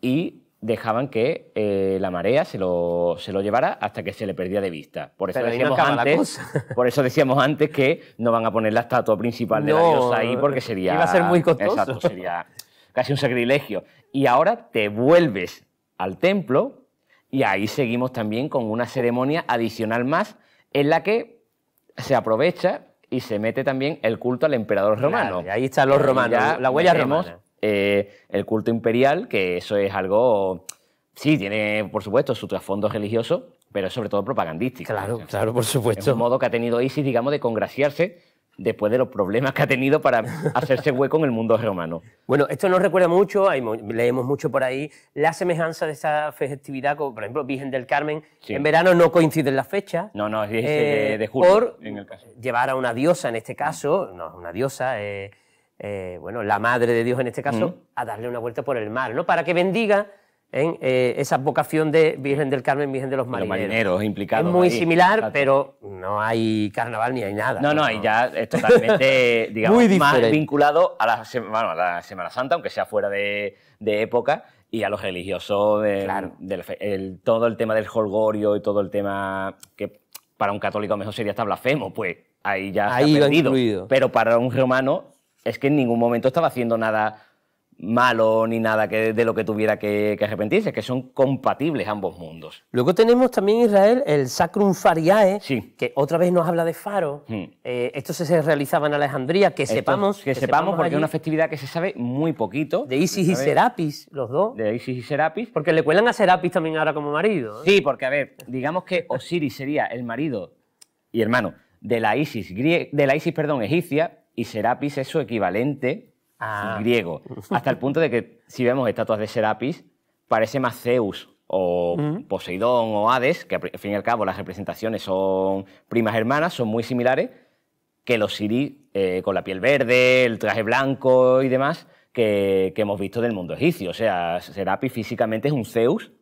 y dejaban que eh, la marea se lo, llevara hasta que se le perdía de vista. Por eso, decíamos antes, por eso decíamos antes que no van a poner la estatua principal de la diosa ahí porque sería... Iba a ser muy costoso. Exacto, sería casi un sacrilegio. Y ahora te vuelves al templo y ahí seguimos también con una ceremonia adicional más en la que se aprovecha y se mete también el culto al emperador romano. Claro, ahí están los romanos, la huella romana eh, el culto imperial, que eso es algo, sí, tiene por supuesto su trasfondo religioso, pero sobre todo propagandístico. Claro, claro, por supuesto. Es un modo que ha tenido ISIS, digamos, de congraciarse después de los problemas que ha tenido para hacerse hueco en el mundo romano. Bueno, esto nos recuerda mucho, leemos mucho por ahí, la semejanza de esa festividad, como por ejemplo Virgen del Carmen, en verano no coinciden las fechas. No, no, es de, eh, de julio, por llevar a una diosa, en este caso, no, una diosa... Eh, eh, bueno, la madre de Dios en este caso, a darle una vuelta por el mar, ¿no? Para que bendiga en, eh, esa vocación de Virgen del Carmen, Virgen de los Marineros. Los Es muy similar, pero no hay carnaval ni hay nada. No, no, ya es totalmente, digamos, más vinculado a la, a la, Semana Santa, aunque sea fuera de, época, y a los religiosos. todo el tema del jolgorio y todo el tema que para un católico mejor sería hasta blasfemo, pues ahí ya está Pero para un romano es que en ningún momento estaba haciendo nada malo ni nada que, de lo que tuviera que, que, arrepentirse, que son compatibles ambos mundos. Luego tenemos también Israel el Sacrum Fariae, que otra vez nos habla de faro. Hmm. Eh, esto se realizaba en Alejandría, que sepamos. Que, sepamos, porque es una festividad que se sabe muy poquito. De Isis y Serapis, los dos. De Isis y Serapis. Porque le cuelan a Serapis también ahora como marido. ¿eh? Sí, porque a ver, digamos que Osiris sería el marido y hermano de la Isis, de la Isis perdón, egipcia, y Serapis es su equivalente a ah. griego. Hasta el punto de que si vemos estatuas de Serapis, parece más Zeus o mm. Poseidón o Hades, que al fin y al cabo las representaciones son primas hermanas, son muy similares, que los Siri eh, con la piel verde, el traje blanco y demás, que, hemos visto del mundo egipcio. O sea, Serapis físicamente es un Zeus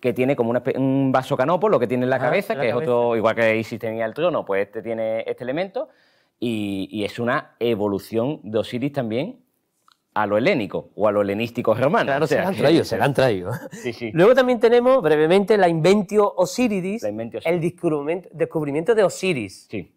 que tiene como un vaso canopo, lo que tiene en la cabeza, que es otro, igual que Isis tenía el trono, pues este tiene este elemento, y, es una evolución de Osiris también a lo helénico o a lo helenístico romano. Claro, se la han traído, se la han traído. Sí, sí. Luego también tenemos brevemente la Inventio Osiridis, el descubrimiento, de Osiris. Sí.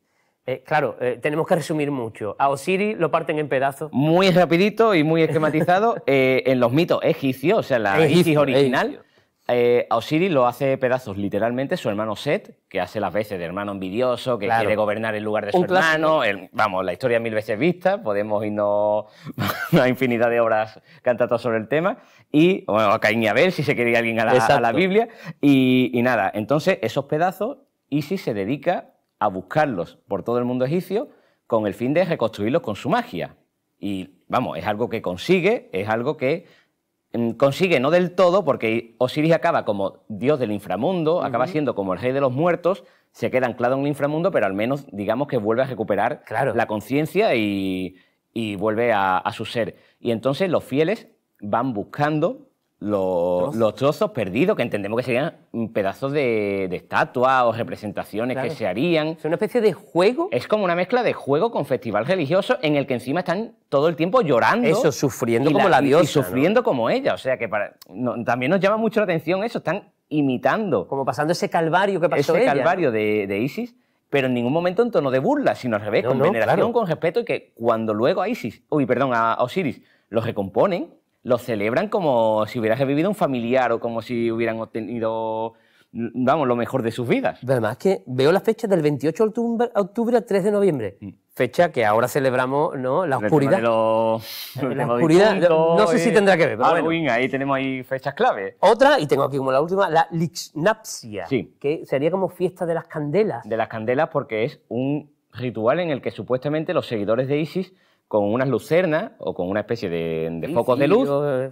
Eh, claro, eh, tenemos que resumir mucho. A Osiris lo parten en pedazos. Muy rapidito y muy esquematizado eh, en los mitos egipcios, o sea, la Isis original a eh, Osiris lo hace pedazos literalmente su hermano Set, que hace las veces de hermano envidioso, que quiere gobernar en lugar de su hermano. vamos, la historia mil veces vista, podemos irnos a infinidad de obras cantadas sobre el tema. Y, bueno, a Caín y ver si se quería alguien a la, Biblia. Y, y, nada, entonces esos pedazos, Isis se dedica a buscarlos por todo el mundo egipcio con el fin de reconstruirlos con su magia. Y vamos, es algo que consigue, es algo que Em, consigue no del todo, porque Osiris acaba como dios del inframundo, acaba siendo como el rey de los muertos, se queda anclado en el inframundo, pero al menos digamos que vuelve a recuperar la conciencia y, vuelve a, a, su ser. Y entonces los fieles van buscando los, ¿Trozos? perdidos, que entendemos que serían pedazos de, estatua o representaciones que se harían. Es una especie de juego. Es como una mezcla de juego con festival religioso en el que encima están todo el tiempo llorando. Eso, sufriendo como la, diosa. Y sufriendo como ella. O sea que también nos llama mucho la atención eso, están imitando. Como pasando ese calvario que pasó Ese calvario de, Isis pero en ningún momento en tono de burla, sino al revés, con veneración, con respeto, y que cuando luego a Isis, uy, perdón, a Osiris, los recomponen, lo celebran como si hubieras vivido un familiar o como si hubieran obtenido, mm, vamos, lo mejor de sus vidas. Pero además que veo la fecha del 28 de octubre, al 3 de noviembre. Mm. Fecha que ahora celebramos, ¿no? La oscuridad. la, oscuridad, no sé si tendrá que ver, pero bueno. ahí tenemos ahí fechas clave. Otra, y tengo aquí como la última, la Lixnapsia, sí. que sería como fiesta de las candelas. De las candelas porque es un ritual en el que supuestamente los seguidores de Isis con unas lucernas o con una especie de, focos de luz, eh,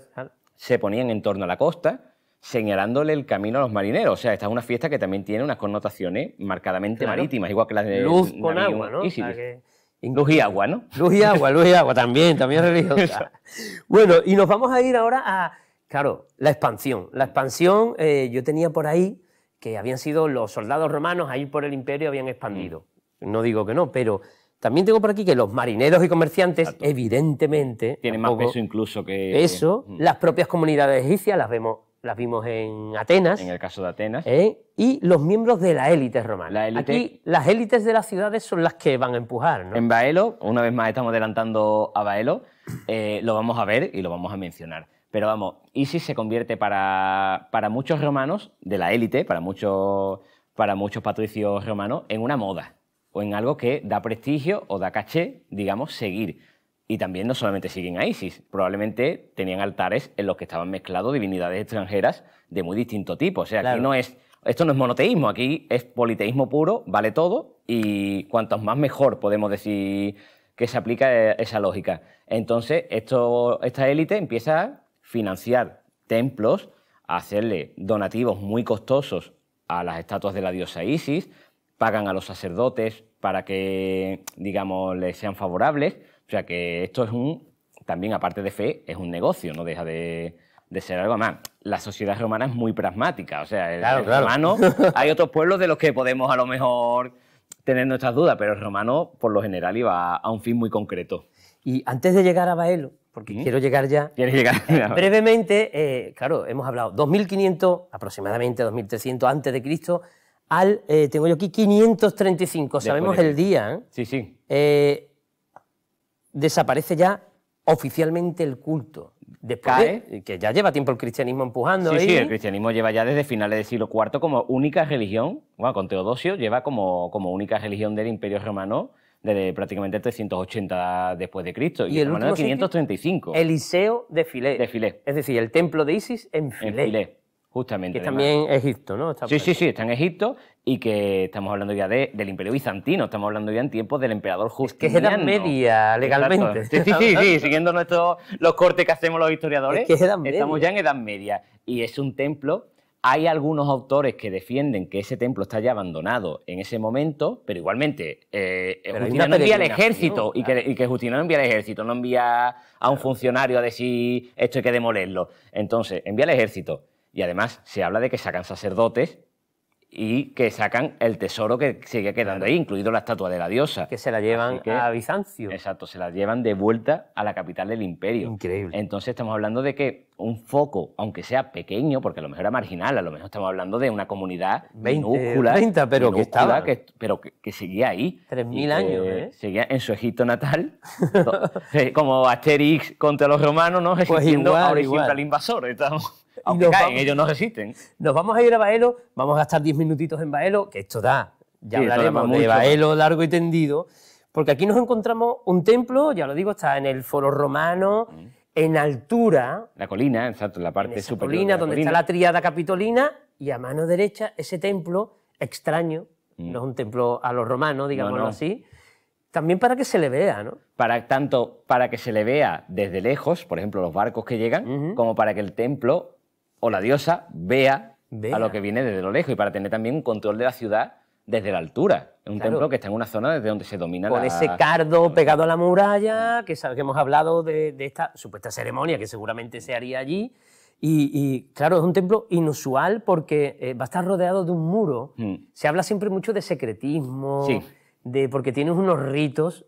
se ponían en torno a la costa, señalándole el camino a los marineros. O sea, esta es una fiesta que también tiene unas connotaciones marcadamente marítimas, igual que las de... Luz con agua, ¿no? Luz y agua, ¿no? Luz y agua, luz y agua, también, también religiosa. bueno, y nos vamos a ir ahora a, claro, la expansión. La expansión, eh, yo tenía por ahí que habían sido los soldados romanos ahí por el imperio, habían expandido. Mm. No digo que no, pero también tengo por aquí que los marineros y comerciantes, evidentemente. Tienen más peso incluso que. Eso. Mm. Las propias comunidades egipcias las vemos. Las vimos en Atenas. En el caso de Atenas. ¿eh? Y los miembros de la élite romana. Aquí las élites de las ciudades son las que van a empujar. En Baelo, una vez más estamos adelantando a Baelo, eh, lo vamos a ver y lo vamos a mencionar. Pero vamos, Isis se convierte para, para muchos romanos, de la élite, para muchos, para muchos patricios romanos, en una moda o en algo que da prestigio o da caché, digamos, seguir. Y también no solamente siguen a Isis, probablemente tenían altares en los que estaban mezclados divinidades extranjeras de muy distinto tipo. O sea, aquí no es, esto no es monoteísmo, aquí es politeísmo puro, vale todo y cuantos más mejor podemos decir que se aplica eh, esa lógica. Entonces, esta élite empieza a financiar templos, a hacerle donativos muy costosos a las estatuas de la diosa Isis, pagan a los sacerdotes para que, digamos, les sean favorables. O sea que esto es un, también aparte de fe, es un negocio, no deja de, ser algo más. La sociedad romana es muy pragmática, o sea, el, romano, hay otros pueblos de los que podemos a lo mejor tener nuestras dudas, pero el romano por lo general iba a un fin muy concreto. Y antes de llegar a Baelo, porque quiero llegar ya. ¿Quieres llegar? Eh, brevemente, eh, claro, hemos hablado 2500, aproximadamente 2300 antes de Cristo, eh, tengo yo aquí 535, sabemos el día. ¿eh? Sí, sí. Eh, desaparece ya oficialmente el culto. que ya lleva tiempo el cristianismo empujando. Sí, ahí. sí, el cristianismo lleva ya desde finales del siglo IV como única religión, bueno, con Teodosio lleva como, como única religión del Imperio Romano desde prácticamente 380 después de Cristo y, el último 535. Eliseo de Filé. De Es decir, el templo de Isis en En Filé. Justamente. Que también Egipto, ¿no? sí, sí, sí, está en Egipto y que estamos hablando ya del Imperio Bizantino, estamos hablando ya en tiempos del emperador Justiniano. que es Edad Media, legalmente. Sí, sí, sí, siguiendo nuestro los cortes que hacemos los historiadores, estamos ya en Edad Media y es un templo. Hay algunos autores que defienden que ese templo está ya abandonado en ese momento, pero igualmente eh, Justiniano envía al ejército y que, y que Justiniano envía al ejército, no envía a un funcionario a decir esto hay que demolerlo. Entonces, envía al ejército y además se habla de que sacan sacerdotes y que sacan el tesoro que sigue quedando ahí, incluido la estatua de la diosa. Que se la llevan a Bizancio. Exacto, se la llevan de vuelta a la capital del imperio. Increíble. Entonces estamos hablando de que un foco, aunque sea pequeño, porque a lo mejor era marginal, a lo mejor estamos hablando de una comunidad minúscula, 30, pero que estaba. Que, pero que, seguía ahí. 3.000 años, ¿eh? Seguía en su Egipto natal, eh, como Asterix contra los romanos, ¿no? Pues ahora al invasor. Estamos... Aunque caen, ellos no resisten. Nos vamos a ir a Baelo, vamos a estar 10 minutitos en Baelo, que esto da. Ya hablaremos de Baelo largo y tendido. Porque aquí nos encontramos un templo, ya lo digo, está en el foro romano, mm. en altura. La colina, exacto, en la parte en Colina, donde está la triada capitolina, y a mano derecha ese templo extraño, mm. no es un templo a los romanos, digámoslo así, también para que se le vea, ¿no? Para tanto para que se le vea desde lejos, por ejemplo, los barcos que llegan, como para que el templo o la diosa vea, a lo que viene desde lo lejos y para tener también un control de la ciudad desde la altura. Es un templo que está en una zona desde donde se domina Con ese cardo pegado a la muralla, que, hemos hablado de, esta supuesta ceremonia que seguramente se haría allí. Y, claro, es un templo inusual porque eh, va a estar rodeado de un muro. Mm. Se habla siempre mucho de secretismo, de porque tienes unos ritos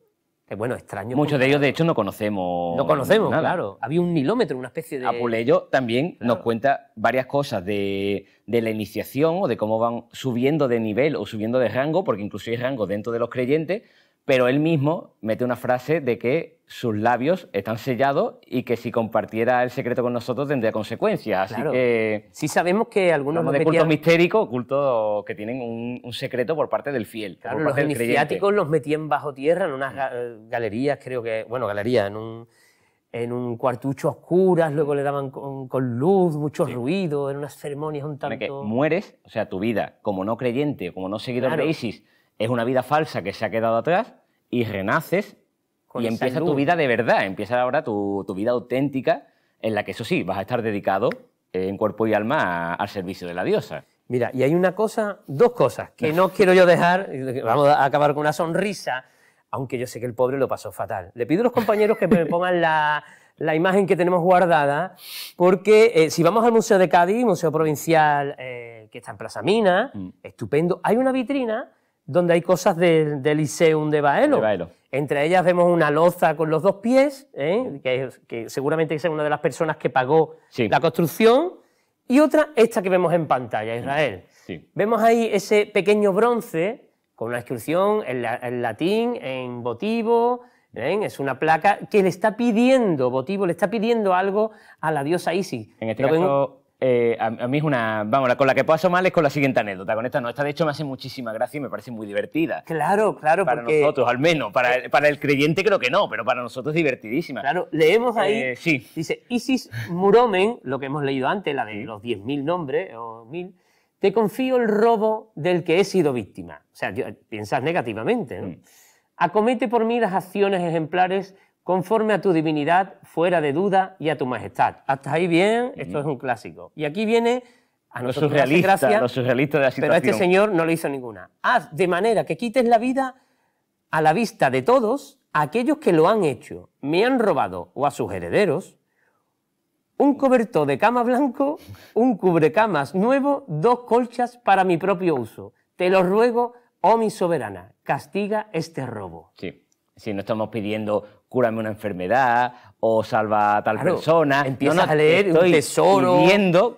eh, bueno, extraño. Muchos de ellos, de hecho, no conocemos. No conocemos, claro. Había un milómetro, una especie de. Apuleyo también nos cuenta varias cosas de, de, la iniciación o de cómo van subiendo de nivel o subiendo de rango, porque incluso hay rango dentro de los creyentes, pero él mismo mete una frase de que sus labios están sellados y que si compartiera el secreto con nosotros tendría consecuencias. Así Sí, sabemos que algunos. Los de cultos mistéricos, cultos que tienen un, secreto por parte del fiel. Claro, los iniciáticos los metían bajo tierra en unas mm. eh, galerías, creo que. Bueno, galerías, en un, cuartucho oscuras, luego le daban con, luz, mucho ruido, en unas ceremonias un tanto. Que mueres, o sea, tu vida como no creyente, como no seguidor de ISIS es una vida falsa que se ha quedado atrás y renaces y empieza tu vida de verdad, empieza ahora tu, vida auténtica en la que eso sí, vas a estar dedicado eh, en cuerpo y alma al servicio de la diosa. Mira, y hay una cosa, dos cosas, que no quiero yo dejar, vamos a acabar con una sonrisa, aunque yo sé que el pobre lo pasó fatal. Le pido a los compañeros que me pongan la, imagen que tenemos guardada, porque eh, si vamos al Museo de Cádiz, Museo Provincial eh, que está en Plaza Mina, mm. estupendo, hay una vitrina donde hay cosas del Liceum de Baelo. Entre ellas vemos una loza con los dos pies, ¿eh? que, seguramente es una de las personas que pagó la construcción, y otra, esta que vemos en pantalla, Israel. Vemos ahí ese pequeño bronce con una inscripción en, latín, en votivo, ¿eh? es una placa que le está pidiendo, votivo, le está pidiendo algo a la diosa Isis. En este eh, a, mí es una. Vamos, con la que puedo asomar es con la siguiente anécdota. Con esta no. Esta, de hecho, me hace muchísima gracia y me parece muy divertida. Claro, claro. Para nosotros, al menos. Para el, para el creyente creo que no, pero para nosotros es divertidísima. Claro, leemos ahí. Eh, sí. Dice: Isis Muromen, lo que hemos leído antes, la de los 10.000 nombres o 1.000, te confío el robo del que he sido víctima. O sea, piensas negativamente, ¿no? Mm. Acomete por mí las acciones ejemplares conforme a tu divinidad, fuera de duda y a tu majestad. Hasta ahí bien, esto es un clásico. Y aquí viene a los surrealistas de la Pero a este señor no le hizo ninguna. Haz de manera que quites la vida a la vista de todos aquellos que lo han hecho, me han robado o a sus herederos, un cobertor de cama blanco, un cubrecamas nuevo, dos colchas para mi propio uso. Te lo ruego, oh mi soberana, castiga este robo. Sí. Si no estamos pidiendo cúrame una enfermedad o salva a tal persona. Empiezas a leer estoy un tesoro.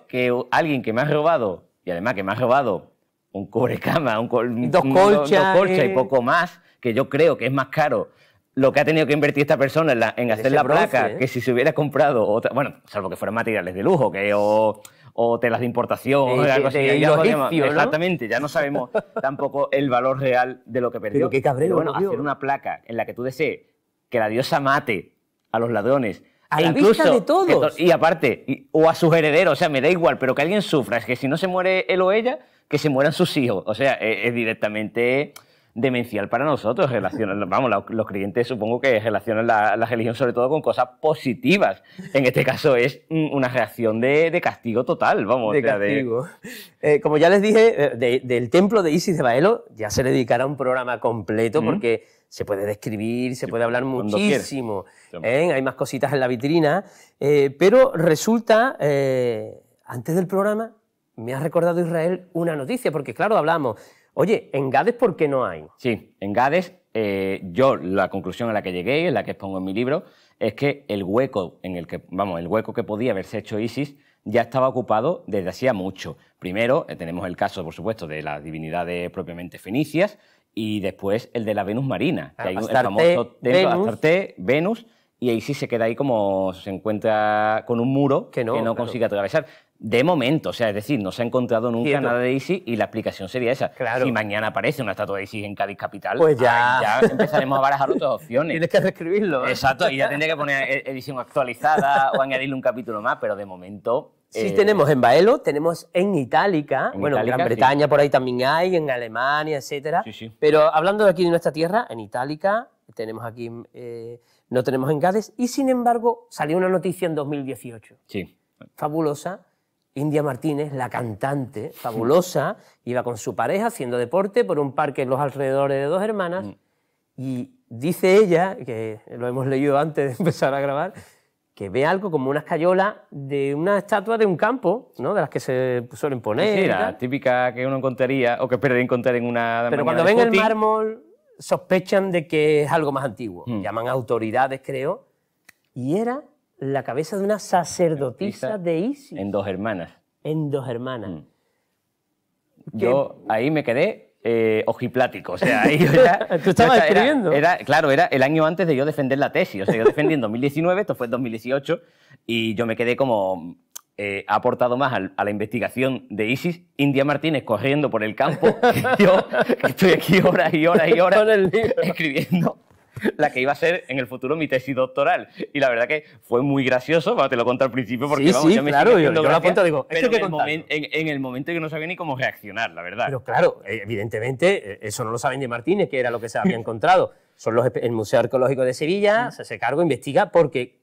que alguien que me ha robado, y además que me ha robado un cubrecama, un dos colchas, y eh. poco más, que yo creo que es más caro lo que ha tenido que invertir esta persona en, la, en hacer la placa, ¿eh? que si se hubiera comprado, otra, bueno, salvo que fueran materiales de lujo, que o, telas de importación, o algo así. De, ya exactamente, ya no sabemos tampoco el valor real de lo que perdió. Pero qué cabrero, Pero bueno, hacer una placa en la que tú desees que la diosa mate a los ladrones. A la vista de todos. Y aparte, o a sus herederos, o sea, me da igual, pero que alguien sufra. Es que si no se muere él o ella, que se mueran sus hijos. O sea, e-, es directamente demencial para nosotros. vamos, los creyentes supongo que relacionan la, religión sobre todo con cosas positivas. En este caso es mm, una reacción de, castigo total, vamos. De castigo. Eh, como ya les dije, eh, del templo de Isis de Baelo ya se le dedicará un programa completo porque se puede describir, se puede hablar muchísimo. ¿eh? Hay más cositas en la vitrina. pero resulta, antes del programa, me ha recordado Israel una noticia, porque claro, hablamos Oye, ¿en Gades por qué no hay? Sí, en Gades eh, yo la conclusión a la que llegué, en la que expongo en mi libro, es que el hueco en el que, vamos, el hueco que podía haberse hecho ISIS ya estaba ocupado desde hacía mucho. Primero eh, tenemos el caso, por supuesto, de las divinidades propiamente fenicias y después el de la Venus marina, que hay el famoso templo Astarte, Venus y Isis se queda ahí como se encuentra con un muro que no, consigue atravesar de momento, o sea, es decir, no se ha encontrado nunca nada de Isis y la explicación sería esa. Claro. Si mañana aparece una estatua de Isis en Cádiz Capital, pues ya, empezaremos a barajar otras opciones. Tienes que reescribirlo. ¿eh? Exacto, y ya tendría que poner edición actualizada o añadirle un capítulo más, pero de momento... Sí, eh, tenemos en Baelo, tenemos en Itálica, bueno, en Gran Bretaña por ahí también hay, en Alemania, etcétera. Sí, sí. Pero hablando de aquí de nuestra tierra, en Itálica, tenemos aquí, eh, no tenemos en Cádiz, y sin embargo salió una noticia en 2018. Sí. Fabulosa India Martínez, la cantante fabulosa, iba con su pareja haciendo deporte por un parque en los alrededores de dos hermanas mm. y dice ella, que lo hemos leído antes de empezar a grabar, que ve algo como una escayola de una estatua de un campo, ¿no? De las que se suelen poner. Era típica que uno encontraría o que esperaría encontrar en una. Pero cuando ven el mármol sospechan de que es algo más antiguo. Mm. Llaman autoridades, creo, y era la cabeza de una sacerdotisa de Isis. En dos hermanas. En dos hermanas. Mm. Yo ahí me quedé eh, ojiplático. O sea, ahí ya, Tú estabas escribiendo. claro, era el año antes de yo defender la tesis. O sea, yo defendí en 2019, esto fue en 2018, y yo me quedé como. Eh, aportado más a la investigación de ISIS India Martínez corriendo por el campo. yo estoy aquí horas y horas y horas escribiendo la que iba a ser en el futuro mi tesis doctoral. Y la verdad que fue muy gracioso, te lo conté al principio porque claro, yo, en, el en, momento que no sabía ni cómo reaccionar, la verdad. Pero claro, eh, evidentemente, eh, eso no lo saben de Martínez, que era lo que se había encontrado. Son los, el Museo Arqueológico de Sevilla, se hace cargo, investiga, porque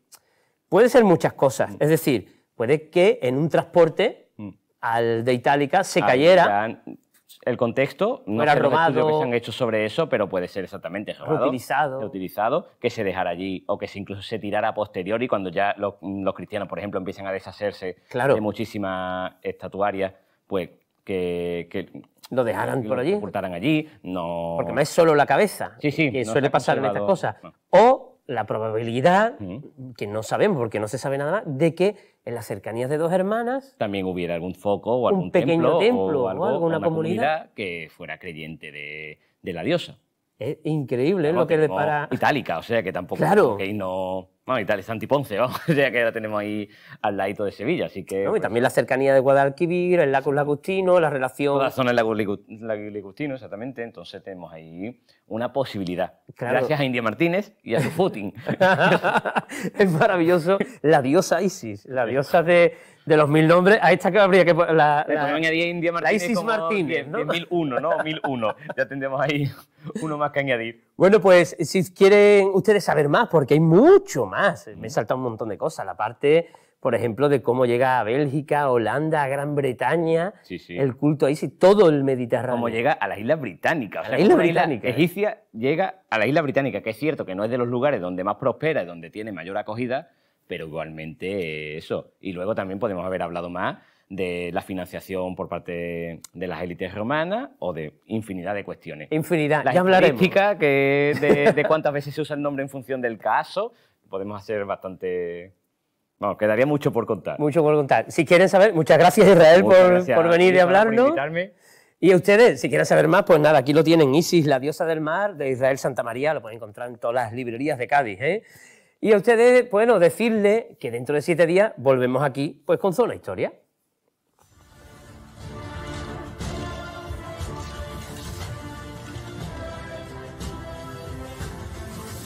puede ser muchas cosas. Mm. Es decir, puede que en un transporte mm. al de Itálica se cayera el contexto, no era sé robado, que se han hecho sobre eso, pero puede ser exactamente robado, reutilizado. que se dejara allí o que incluso se tirara posterior y cuando ya mm, los, cristianos, por ejemplo, empiezan a deshacerse de muchísimas estatuarias, pues que, lo dejaran por allí, lo allí, no porque no es solo la cabeza, sí, sí, que suele pasar en estas cosas, o la probabilidad, que no sabemos porque no se sabe nada más, de que en las cercanías de dos hermanas. También hubiera algún foco o algún un pequeño templo, o, algo, alguna comunidad. que fuera creyente de, de la diosa. Es increíble lo que, le para. Itálica, o sea que tampoco. Claro. Que no y tal, es Ponce, vamos, sea que la tenemos ahí al ladito de Sevilla, así que... y también pues, la cercanía de Guadalquivir, el lago Lagustino, la relación... Toda la zona del lago Lagustino, exactamente, entonces tenemos ahí una posibilidad. Gracias a India Martínez y a su footing. es maravilloso, la diosa Isis, la diosa de de los mil nombres, a esta que habría que La, añadir Martínez. Isis Martínez, ¿no? 1001, ¿no? ya tendremos ahí uno más que añadir. Bueno, pues si quieren ustedes saber más, porque hay mucho más. Me he saltado un montón de cosas. La parte, por ejemplo, de cómo llega a Bélgica, Holanda, Gran Bretaña, el culto a Isis, todo el Mediterráneo. Cómo llega a las Islas Británicas. O sea, la isla británica. egipcia llega a las Islas Británicas, que es cierto que no es de los lugares donde más prospera y donde tiene mayor acogida, pero igualmente eso. Y luego también podemos haber hablado más de la financiación por parte de las élites romanas o de infinidad de cuestiones. Infinidad, la ya hablaremos. que de, de cuántas veces se usa el nombre en función del caso, podemos hacer bastante Bueno, quedaría mucho por contar. Mucho por contar. Si quieren saber, muchas gracias Israel por, por, venir y hablarnos. Por y a ustedes, si quieren saber más, pues nada, aquí lo tienen, Isis, la diosa del mar, de Israel Santa María, lo pueden encontrar en todas las librerías de Cádiz. ¿eh? Y a ustedes, bueno, decirle que dentro de siete días volvemos aquí, pues con Zona Historia.